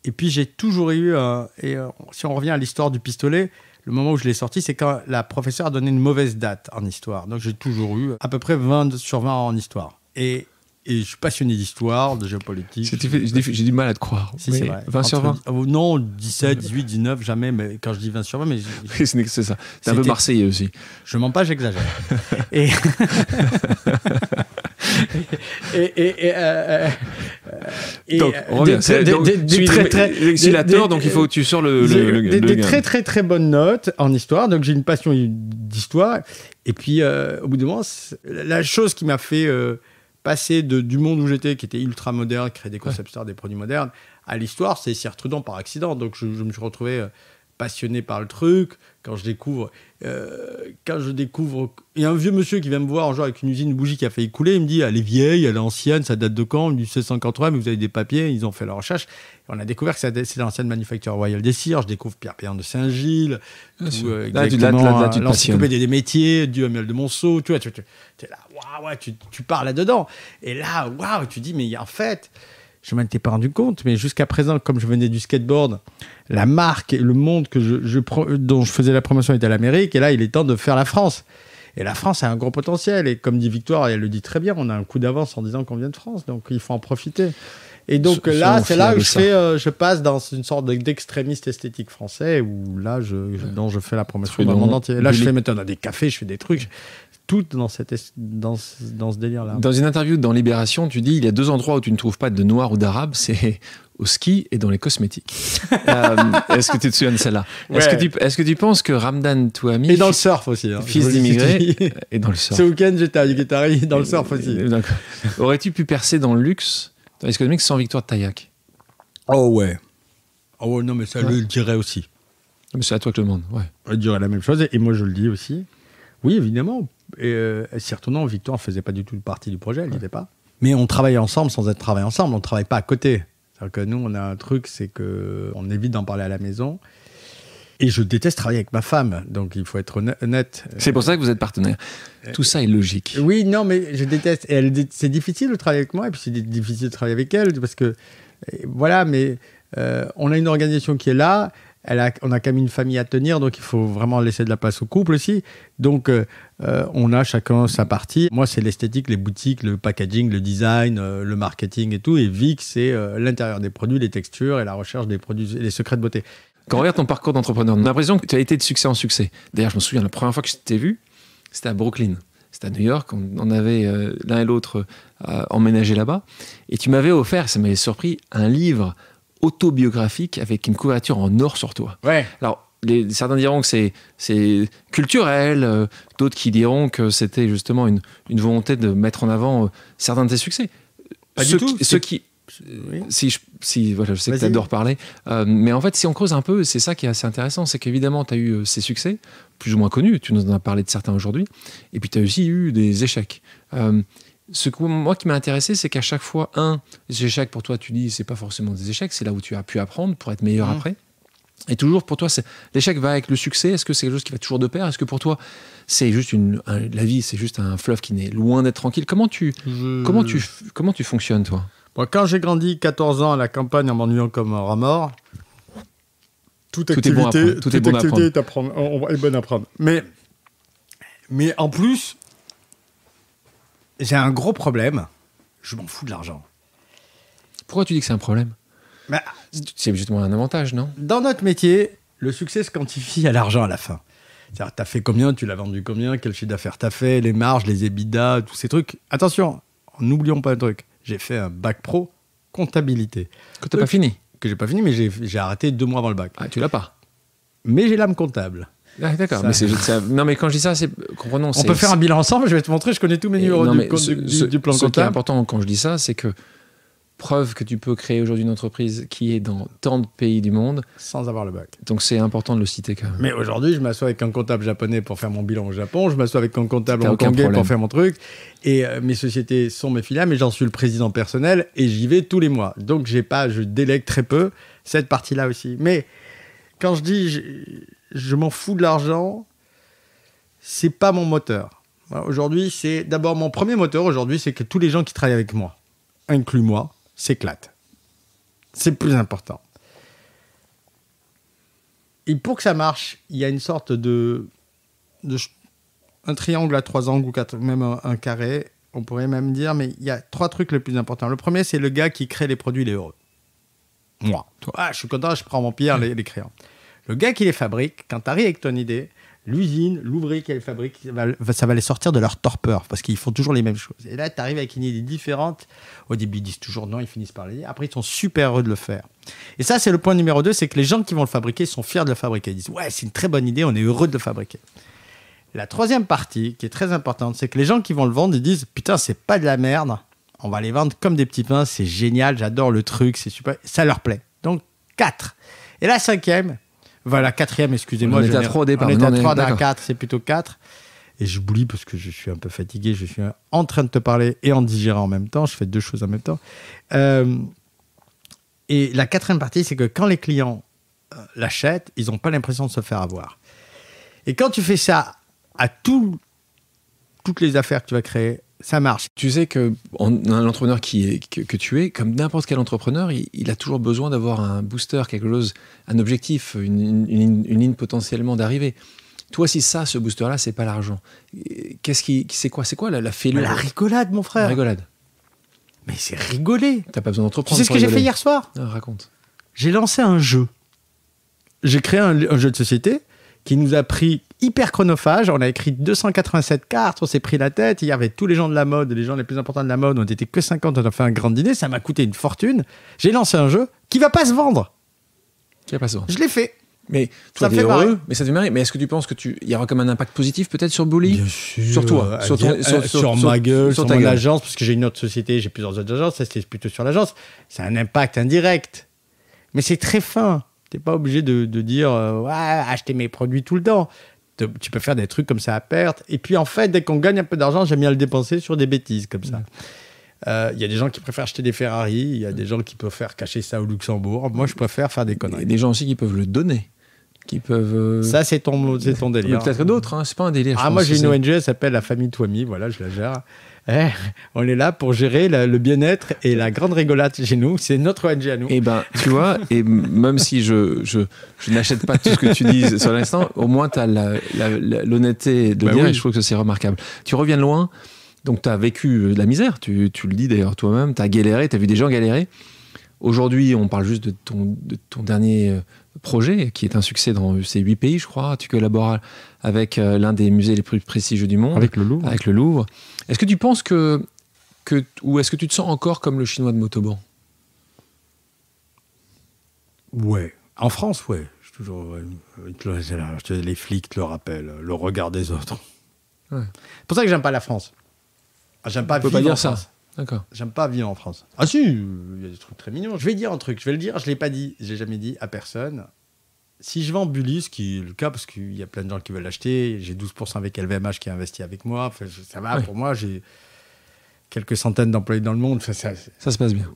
Et puis j'ai toujours eu, et euh, si on revient à l'histoire du pistolet, le moment où je l'ai sorti, c'est quand la professeure a donné une mauvaise date en histoire. Donc j'ai toujours eu à peu près 20 sur 20 en histoire. Et et je suis passionné d'histoire, de géopolitique. J'ai du mal à te croire. 20 sur 20 Non, 17, 18, 19, jamais. quand je dis 20 sur 20, mais. [laughs] c'est ça. T'es un peu marseillais aussi. Je mens pas, j'exagère. [laughs] [laughs] et. et, euh, euh, donc, euh, on revient. Des, très, très, il donc il faut que tu sors le. le, des, très, très, très bonnes notes en histoire. Donc, j'ai une passion d'histoire. Et puis, au bout de moment, la chose qui m'a fait passer de, du monde où j'étais, qui était ultra moderne, créer des concepts des produits modernes, à l'histoire, c'est s'y Trudon par accident. Donc je me suis retrouvé euh, passionné par le truc. Quand je découvre, euh, quand je découvre, il y a un vieux monsieur qui vient me voir genre avec une usine de bougies qui a failli couler. Il me dit, elle est vieille, elle est ancienne, ça date de quand Du 1643 mais vous avez des papiers. Ils ont fait leur recherche. on a découvert que c'est l'ancienne manufacture royale des cires. Je découvre Pierre pierre de Saint-Gilles, euh, l'encyclopédie des métiers, du Hamel de Monceau. Tu vois, tu, tu es là, waouh, tu, tu parles là-dedans. Et là, waouh, tu dis, mais en fait je m'en étais pas rendu compte, mais jusqu'à présent, comme je venais du skateboard, la marque et le monde que je, dont je faisais la promotion était à l'Amérique, et là, il est temps de faire la France. Et la France a un gros potentiel, et comme dit Victoire, elle le dit très bien, on a un coup d'avance en disant qu'on vient de France, donc il faut en profiter. Et donc là, c'est là où je, fais, euh, je passe dans une sorte d'extrémiste esthétique français où là, je, je, dont je fais la promotion dans le monde entier. Là, je fais maintenant des cafés, je fais des trucs toutes dans, ce délire-là. Dans une interview dans Libération, tu dis il y a deux endroits où tu ne trouves pas de noir ou d'arabe, c'est au ski et dans les cosmétiques. [laughs] Euh, est-ce que tu te souviens de celle-là Est-ce que, tu, est que tu penses que Ramdan Touami. Et dans le surf aussi. Hein. fils d'immigré. Et dans le surf. Ce week-end, j'étais à dans le surf aussi. Euh, Aurais-tu pu percer dans le luxe, dans les sans Victoire de Taillac Oh ouais. Oh ouais, non, mais ça, le dirait aussi. Ah, mais c'est à toi que le monde. ouais. il dirait la même chose, et moi je le dis aussi. Oui, évidemment, et euh, s'y retournant, Victoire ne faisait pas du tout partie du projet, elle n'y était pas. Mais on travaille ensemble sans être travaillé ensemble, on ne travaille pas à côté. C'est-à-dire que nous, on a un truc, c'est qu'on évite d'en parler à la maison. Et je déteste travailler avec ma femme, donc il faut être honnête. C'est pour ça que vous êtes partenaire. Euh, tout ça est logique. Oui, non, mais je déteste. Et c'est difficile de travailler avec moi, et puis c'est difficile de travailler avec elle, parce que, euh, voilà, mais euh, on a une organisation qui est là on a quand même une famille à tenir, donc il faut vraiment laisser de la place au couple aussi. Donc, euh, euh, on a chacun sa partie. Moi, c'est l'esthétique, les boutiques, le packaging, le design, euh, le marketing et tout. Et Vic, c'est l'intérieur des produits, les textures et la recherche des produits, les secrets de beauté. Quand on regarde ton parcours d'entrepreneur, on a l'impression que tu as été de succès en succès. D'ailleurs, je me souviens, la première fois que je t'ai vu, c'était à Brooklyn. C'était à New York. On, avait l'un et l'autre emménagé là-bas. Et tu m'avais offert, ça m'avait surpris, un livre autobiographique avec une couverture en or sur toi. Ouais. Alors, certains diront que c'est, culturel, euh, d'autres qui diront que c'était justement une, volonté de mettre en avant euh, certains de tes succès. Pas du tout. qui, Si, je, voilà, je sais que tu adores parler, euh, mais en fait, si on creuse un peu, c'est ça qui est assez intéressant c'est qu'évidemment, tu as eu ces succès, plus ou moins connus, tu nous en as parlé de certains aujourd'hui, et puis tu as aussi eu des échecs ce que moi qui m'a intéressé, c'est qu'à chaque fois, un, les échecs pour toi, tu dis, c'est pas forcément des échecs, c'est là où tu as pu apprendre pour être meilleur mm. après. Et toujours pour toi, l'échec va avec le succès. Est-ce que c'est quelque chose qui va toujours de pair Est-ce que pour toi, c'est juste une la vie, c'est juste un fleuve qui n'est loin d'être tranquille Comment tu comment tu comment tu fonctionnes toi Moi, Quand j'ai grandi 14 ans à la campagne en m'ennuyant comme un rat mort, activité, tout est bon à bonne à Mais mais en plus, j'ai un gros problème. Je m'en fous de l'argent. Pourquoi tu dis que c'est un problème bah, C'est justement un avantage, non Dans notre métier, le succès se quantifie à l'argent à la fin. C'est-à-dire, t'as fait combien, tu l'as vendu combien, quel chiffre d'affaires t'as fait, les marges, les EBITDA, tous ces trucs. Attention, n'oublions pas un truc. J'ai fait un bac pro comptabilité. Que t'as pas fini Que j'ai pas fini, mais j'ai arrêté deux mois avant le bac. Ah, tu l'as pas Mais j'ai l'âme comptable. Ah, d'accord. Mais Non, mais quand je dis ça, c'est. Comprenons. On peut faire un bilan ensemble, je vais te montrer, je connais tous mes numéros du, plan comptable. Ce qui est important quand je dis ça, c'est que preuve que tu peux créer aujourd'hui une entreprise qui est dans tant de pays du monde. Sans avoir le bac. Donc c'est important de le citer quand même. Mais aujourd'hui, je m'assois avec un comptable japonais pour faire mon bilan au Japon, je m'assois avec un comptable hongkongais pour faire mon truc, et euh, mes sociétés sont mes filiales, mais j'en suis le président personnel, et j'y vais tous les mois. Donc j'ai pas, je délègue très peu cette partie-là aussi. Mais quand je dis je m'en fous de l'argent, c'est pas mon moteur. Aujourd'hui, c'est d'abord mon premier moteur aujourd'hui, c'est que tous les gens qui travaillent avec moi, inclus moi, s'éclatent. C'est plus important. Et pour que ça marche, il y a une sorte de, un triangle à trois angles ou quatre, même un, carré, on pourrait même dire, mais il y a trois trucs les plus importants. Le premier, c'est le gars qui crée les produits, il est heureux. Moi. Ah, je suis content, je prends mon pire, les, les créants. Le gars qui les fabrique, quand t'arrives avec ton idée, l'usine, l'ouvrier qui les fabrique, ça va, les sortir de leur torpeur parce qu'ils font toujours les mêmes choses. Et là, tu arrives avec une idée différente. Au début, ils disent toujours non, ils finissent par les dire. Après, ils sont super heureux de le faire. Et ça, c'est le point numéro 2, c'est que les gens qui vont le fabriquer sont fiers de le fabriquer. Ils disent ouais, c'est une très bonne idée, on est heureux de le fabriquer. La troisième partie, qui est très importante, c'est que les gens qui vont le vendre, ils disent putain, c'est pas de la merde, on va les vendre comme des petits pains, c'est génial, j'adore le truc, c'est super, ça leur plaît. Donc, 4. Et la cinquième, voilà, la quatrième, excusez-moi. On était à trois, au départ. On était à c'est plutôt quatre. Et j'oublie parce que je suis un peu fatigué, je suis en train de te parler et en digérant en même temps, je fais deux choses en même temps. Euh, et la quatrième partie, c'est que quand les clients euh, l'achètent, ils n'ont pas l'impression de se faire avoir. Et quand tu fais ça à tous, toutes les affaires que tu vas créer, ça marche. Tu sais que l'entrepreneur que, tu es, comme n'importe quel entrepreneur, il, a toujours besoin d'avoir un booster, quelque chose, un objectif, une, une, ligne potentiellement d'arrivée. Toi, si ça, ce booster-là, c'est pas l'argent, qu'est-ce qui, c'est quoi, c'est quoi la, la La rigolade, mon frère. La rigolade. Mais c'est rigoler. T'as pas besoin d'entreprendre. Tu sais ce que j'ai fait hier soir ah, Raconte. J'ai lancé un jeu. J'ai créé un jeu de société qui nous a pris hyper chronophage. On a écrit 287 cartes, on s'est pris la tête. Il y avait tous les gens de la mode, les gens les plus importants de la mode. On n'était que 50, on a fait un grand dîner. Ça m'a coûté une fortune. J'ai lancé un jeu qui va pas se vendre. Qui va pas se vendre. Je l'ai fait. Mais heureux, mais ça te Mais est-ce que tu penses que tu, y aura comme un impact positif peut-être sur Bully, sur toi, euh, sur, ma gueule, sur, mon agence, parce que j'ai une autre société, j'ai plusieurs autres agences. Ça c'est plutôt sur l'agence. C'est un impact indirect, mais c'est très fin n'es pas obligé de, dire euh, acheter mes produits tout le temps. tu peux faire des trucs comme ça à perte. Et puis en fait, dès qu'on gagne un peu d'argent, j'aime bien le dépenser sur des bêtises comme ça. Il euh, y a des gens qui préfèrent acheter des Ferrari, il y a des gens qui préfèrent cacher ça au Luxembourg. Moi, je préfère faire des conneries. Il y a des gens aussi qui peuvent le donner qui peuvent. Euh, ça, c'est ton, c'est ton délire. a peut-être d'autres, hein, c'est pas un délire. Ah, moi, j'ai une ONG, elle s'appelle la famille Toimi, voilà, je la gère. Eh, on est là pour gérer le bien-être et la grande rigolade chez nous. C'est notre ONG à nous. Et eh ben, tu vois, et même si je, n'achète pas tout ce que tu dis sur l'instant, au moins tu as l'honnêteté de bah dire et je trouve que c'est remarquable. Tu reviens loin, donc tu as vécu euh, de la misère, tu, le dis d'ailleurs toi-même, tu as galéré, tu as vu des gens galérer. Aujourd'hui, on parle juste de ton, de ton dernier euh, projet qui est un succès dans ces huit pays, je crois. Tu collabores avec euh, l'un des musées les plus prestigieux du monde. Avec le Louvre. Avec le Louvre. Est-ce que tu penses que, que ou est-ce que tu te sens encore comme le chinois de Motoban Ouais. En France, ouais. toujours. Euh, les flics te le rappellent, le regard des autres. Ouais. C'est pour ça que j'aime pas la France. J'aime pas. vivre dire ça. France. D'accord. J'aime pas vivre en France. Ah si, il y a des trucs très mignons. Je vais dire un truc, je vais le dire, je l'ai pas dit, j'ai jamais dit à personne. Si je vends Bully, ce qui est le cas, parce qu'il y a plein de gens qui veulent l'acheter, j'ai 12% avec LVMH qui a investi avec moi, ça va, pour moi, j'ai quelques centaines d'employés dans le monde. ça, ça se passe bien.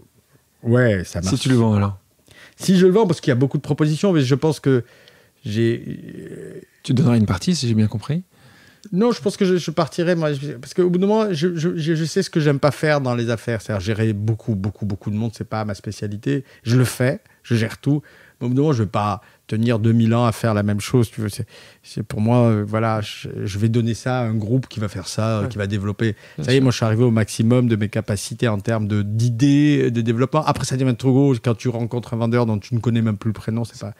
Ouais, ça marche. Si tu le vends alors Si je le vends, parce qu'il y a beaucoup de propositions, mais je pense que j'ai... Euh, tu donneras une partie, si j'ai bien compris non, je pense que je, partirai moi, parce qu'au bout de moment, je, sais ce que j'aime pas faire dans les affaires. C'est-à-dire gérer beaucoup, beaucoup, beaucoup de monde, c'est pas ma spécialité. Je le fais, je gère tout. au bout d'un moment, je vais pas tenir 2000 ans à faire la même chose. c'est, pour moi, euh, voilà, je, vais donner ça à un groupe qui va faire ça, euh, qui va développer. ça y est, moi, je suis arrivé au maximum de mes capacités en termes d'idées, de développement. Après, ça devient trop gros quand tu rencontres un vendeur dont tu ne connais même plus le prénom. C'est, ça.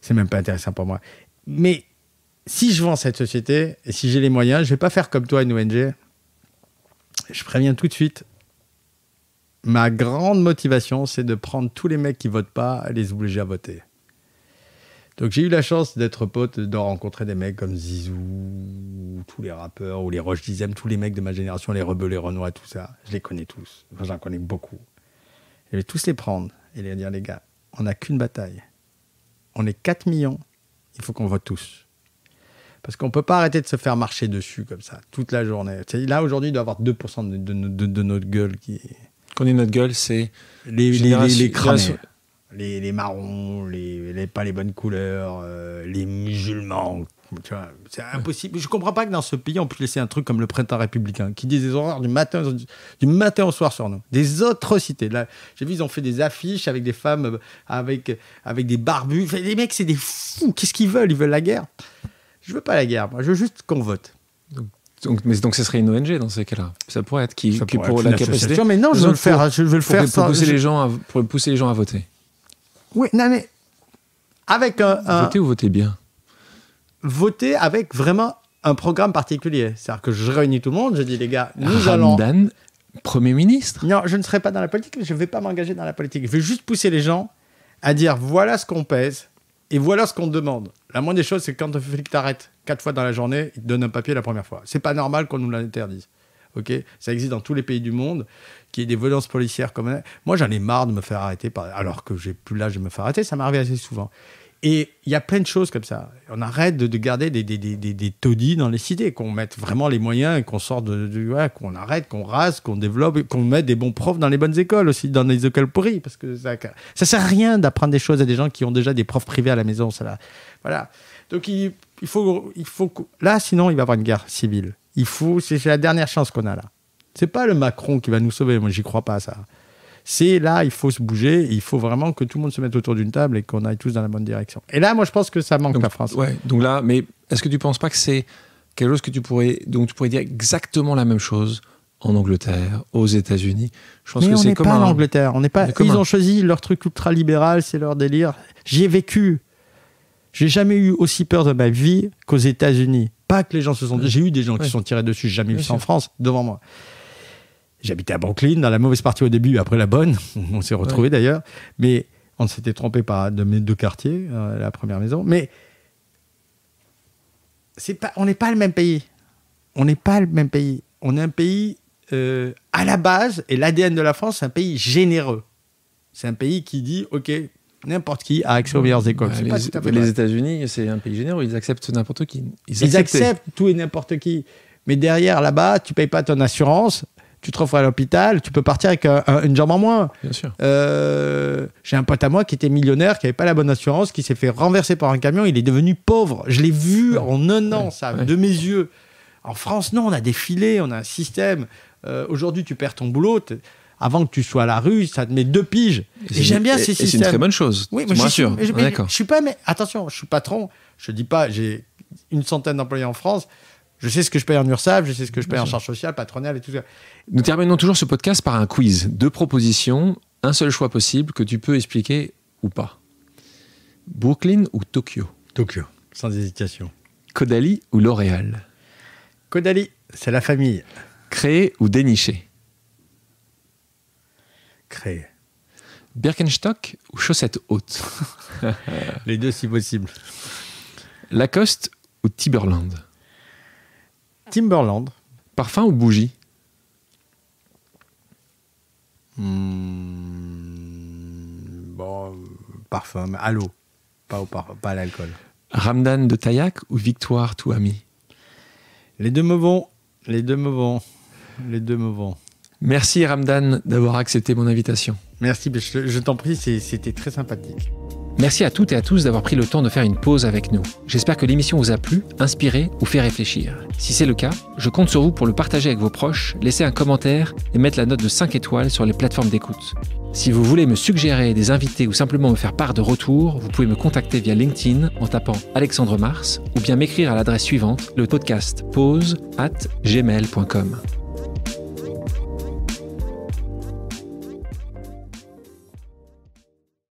c'est même pas intéressant pour moi. Mais si je vends cette société et si j'ai les moyens, je vais pas faire comme toi une ONG. Je préviens tout de suite. Ma grande motivation, c'est de prendre tous les mecs qui votent pas, et les obliger à voter. Donc j'ai eu la chance d'être pote, de rencontrer des mecs comme Zizou, tous les rappeurs, ou les Roches Dizem, tous les mecs de ma génération, les Rebeux, les Renois, tout ça. Je les connais tous. Enfin, j'en connais beaucoup. Je vais tous les prendre et les dire, les gars, on n'a qu'une bataille. On est 4 millions, il faut qu'on vote tous. Parce qu'on ne peut pas arrêter de se faire marcher dessus comme ça, toute la journée. là, aujourd'hui, il doit y avoir 2% de, de, notre gueule qui. Qu'on dit notre gueule, c'est. Les, crânes. les, marrons, les, pas les bonnes couleurs, euh, les musulmans. C'est impossible. Je comprends pas que dans ce pays, on puisse laisser un truc comme le printemps républicain, qui dit des horreurs du matin, du matin au soir sur nous. Des atrocités. Là, j'ai vu, ils ont fait des affiches avec des femmes, euh, avec, avec des barbus. Les mecs, c'est des fous. Qu'est-ce qu'ils veulent Ils veulent la guerre. Je veux pas la guerre, moi, je veux juste qu'on vote. Donc, donc, mais donc, ce serait une ONG dans ces cas-là. Ça pourrait être qui, qui pour la capacité. Mais non, je veux le faire. je veux le faire pour, pousser les gens à, pour pousser les gens à voter. Oui, non, mais avec un, voter ou voter bien. Voter avec vraiment un programme particulier. C'est-à-dire que je réunis tout le monde. Je dis les gars, nous allons. Premier ministre. Non, je ne serai pas dans la politique. Je ne vais pas m'engager dans la politique. Je vais juste pousser les gens à dire voilà ce qu'on pèse et voilà ce qu'on te demande. La moindre des choses, c'est quand un flic t'arrête quatre fois dans la journée, il te donne un papier la première fois. C'est pas normal qu'on nous l'interdise. Ok, ça existe dans tous les pays du monde, qu'il y ait des violences policières comme moi. J'en ai marre de me faire arrêter, alors que j'ai plus l'âge de me faire arrêter. Ça m'arrive assez souvent. Et il y a plein de choses comme ça. On arrête de, garder des, taudis dans les cités, qu'on mette vraiment les moyens, qu'on sorte de, qu'on arrête, qu'on rase, qu'on développe, qu'on mette des bons profs dans les bonnes écoles aussi, dans les écoles pourries, parce que ça, ça sert à rien d'apprendre des choses à des gens qui ont déjà des profs privés à la maison. Ça, là. voilà. Donc il, faut, il faut là, sinon il va y avoir une guerre civile. Il faut, c'est la dernière chance qu'on a là. C'est pas le Macron qui va nous sauver. Moi, j'y crois pas ça c'est là, il faut se bouger, il faut vraiment que tout le monde se mette autour d'une table et qu'on aille tous dans la bonne direction. Et là, moi, je pense que ça manque la France. Ouais, donc là, mais est-ce que tu ne penses pas que c'est quelque chose que tu pourrais, donc tu pourrais dire exactement la même chose en Angleterre, aux États-Unis. Je pense que c'est comme pas en Angleterre, on n'est pas. ils ont choisi leur truc ultra-libéral, c'est leur délire. J'y ai vécu. J'ai jamais eu aussi peur de ma vie qu'aux États-Unis. Pas que les gens se sont. J'ai eu des gens qui se sont tirés dessus. J'ai jamais eu ça en France devant moi. J'habitais à Brooklyn, dans la mauvaise partie au début, après la bonne. [laughs] On s'est retrouvés d'ailleurs. Mais on s'était trompé par de, mes deux quartiers, euh, la première maison. Mais c'est pas, on n'est pas le même pays. On n'est pas le même pays. On est un pays euh, à la base, et l'ADN de la France, c'est un pays généreux. C'est un pays qui dit, OK, n'importe qui a accès aux meilleures écoles. les, États-Unis, c'est un pays généreux, ils acceptent n'importe qui. Ils, ils acceptent tout et n'importe qui. Mais derrière, là-bas, tu payes pas ton assurance, tu te refais à l'hôpital, tu peux partir avec une jambe en moins. Bien sûr. Euh, j'ai un pote à moi qui était millionnaire, qui n'avait pas la bonne assurance, qui s'est fait renverser par un camion, il est devenu pauvre. Je l'ai vu en un an, ça, de mes yeux. En France, non, on a des filets, on a un système. Euh, aujourd'hui, tu perds ton boulot. Avant que tu sois à la rue, ça te met deux piges. Et, j'aime bien ces systèmes. C'est une très bonne chose. Oui, moi, je suis, ah, je suis pas. Mais attention, je suis patron. Je dis pas. J'ai une centaine d'employés en France. Je sais ce que je paye en URSAF, je sais ce que je paye en charge sociale, patronale et tout ça. Nous terminons toujours ce podcast par un quiz. Deux propositions, un seul choix possible que tu peux expliquer ou pas. Brooklyn ou Tokyo Tokyo, sans hésitation. Kodali ou L'Oréal Kodali c'est la famille. Créer ou dénicher Créer. Birkenstock ou chaussettes hautes [laughs] Les deux si possible. Lacoste ou Tiberland Timberland. Parfum ou bougie hmm, Bon, euh, parfum, à l'eau, pas, pas à l'alcool. Ramdan de Tayak ou Victoire Touami Les deux me vont, les deux me vont, les deux me vont. Merci Ramdan d'avoir accepté mon invitation. Merci, je t'en prie, c'était très sympathique. Merci à toutes et à tous d'avoir pris le temps de faire une pause avec nous. J'espère que l'émission vous a plu, inspiré ou fait réfléchir. Si c'est le cas, je compte sur vous pour le partager avec vos proches, laisser un commentaire et mettre la note de 5 étoiles sur les plateformes d'écoute. Si vous voulez me suggérer des invités ou simplement me faire part de retour, vous pouvez me contacter via LinkedIn en tapant Alexandre Mars ou bien m'écrire à l'adresse suivante, le podcast pause at gmail.com.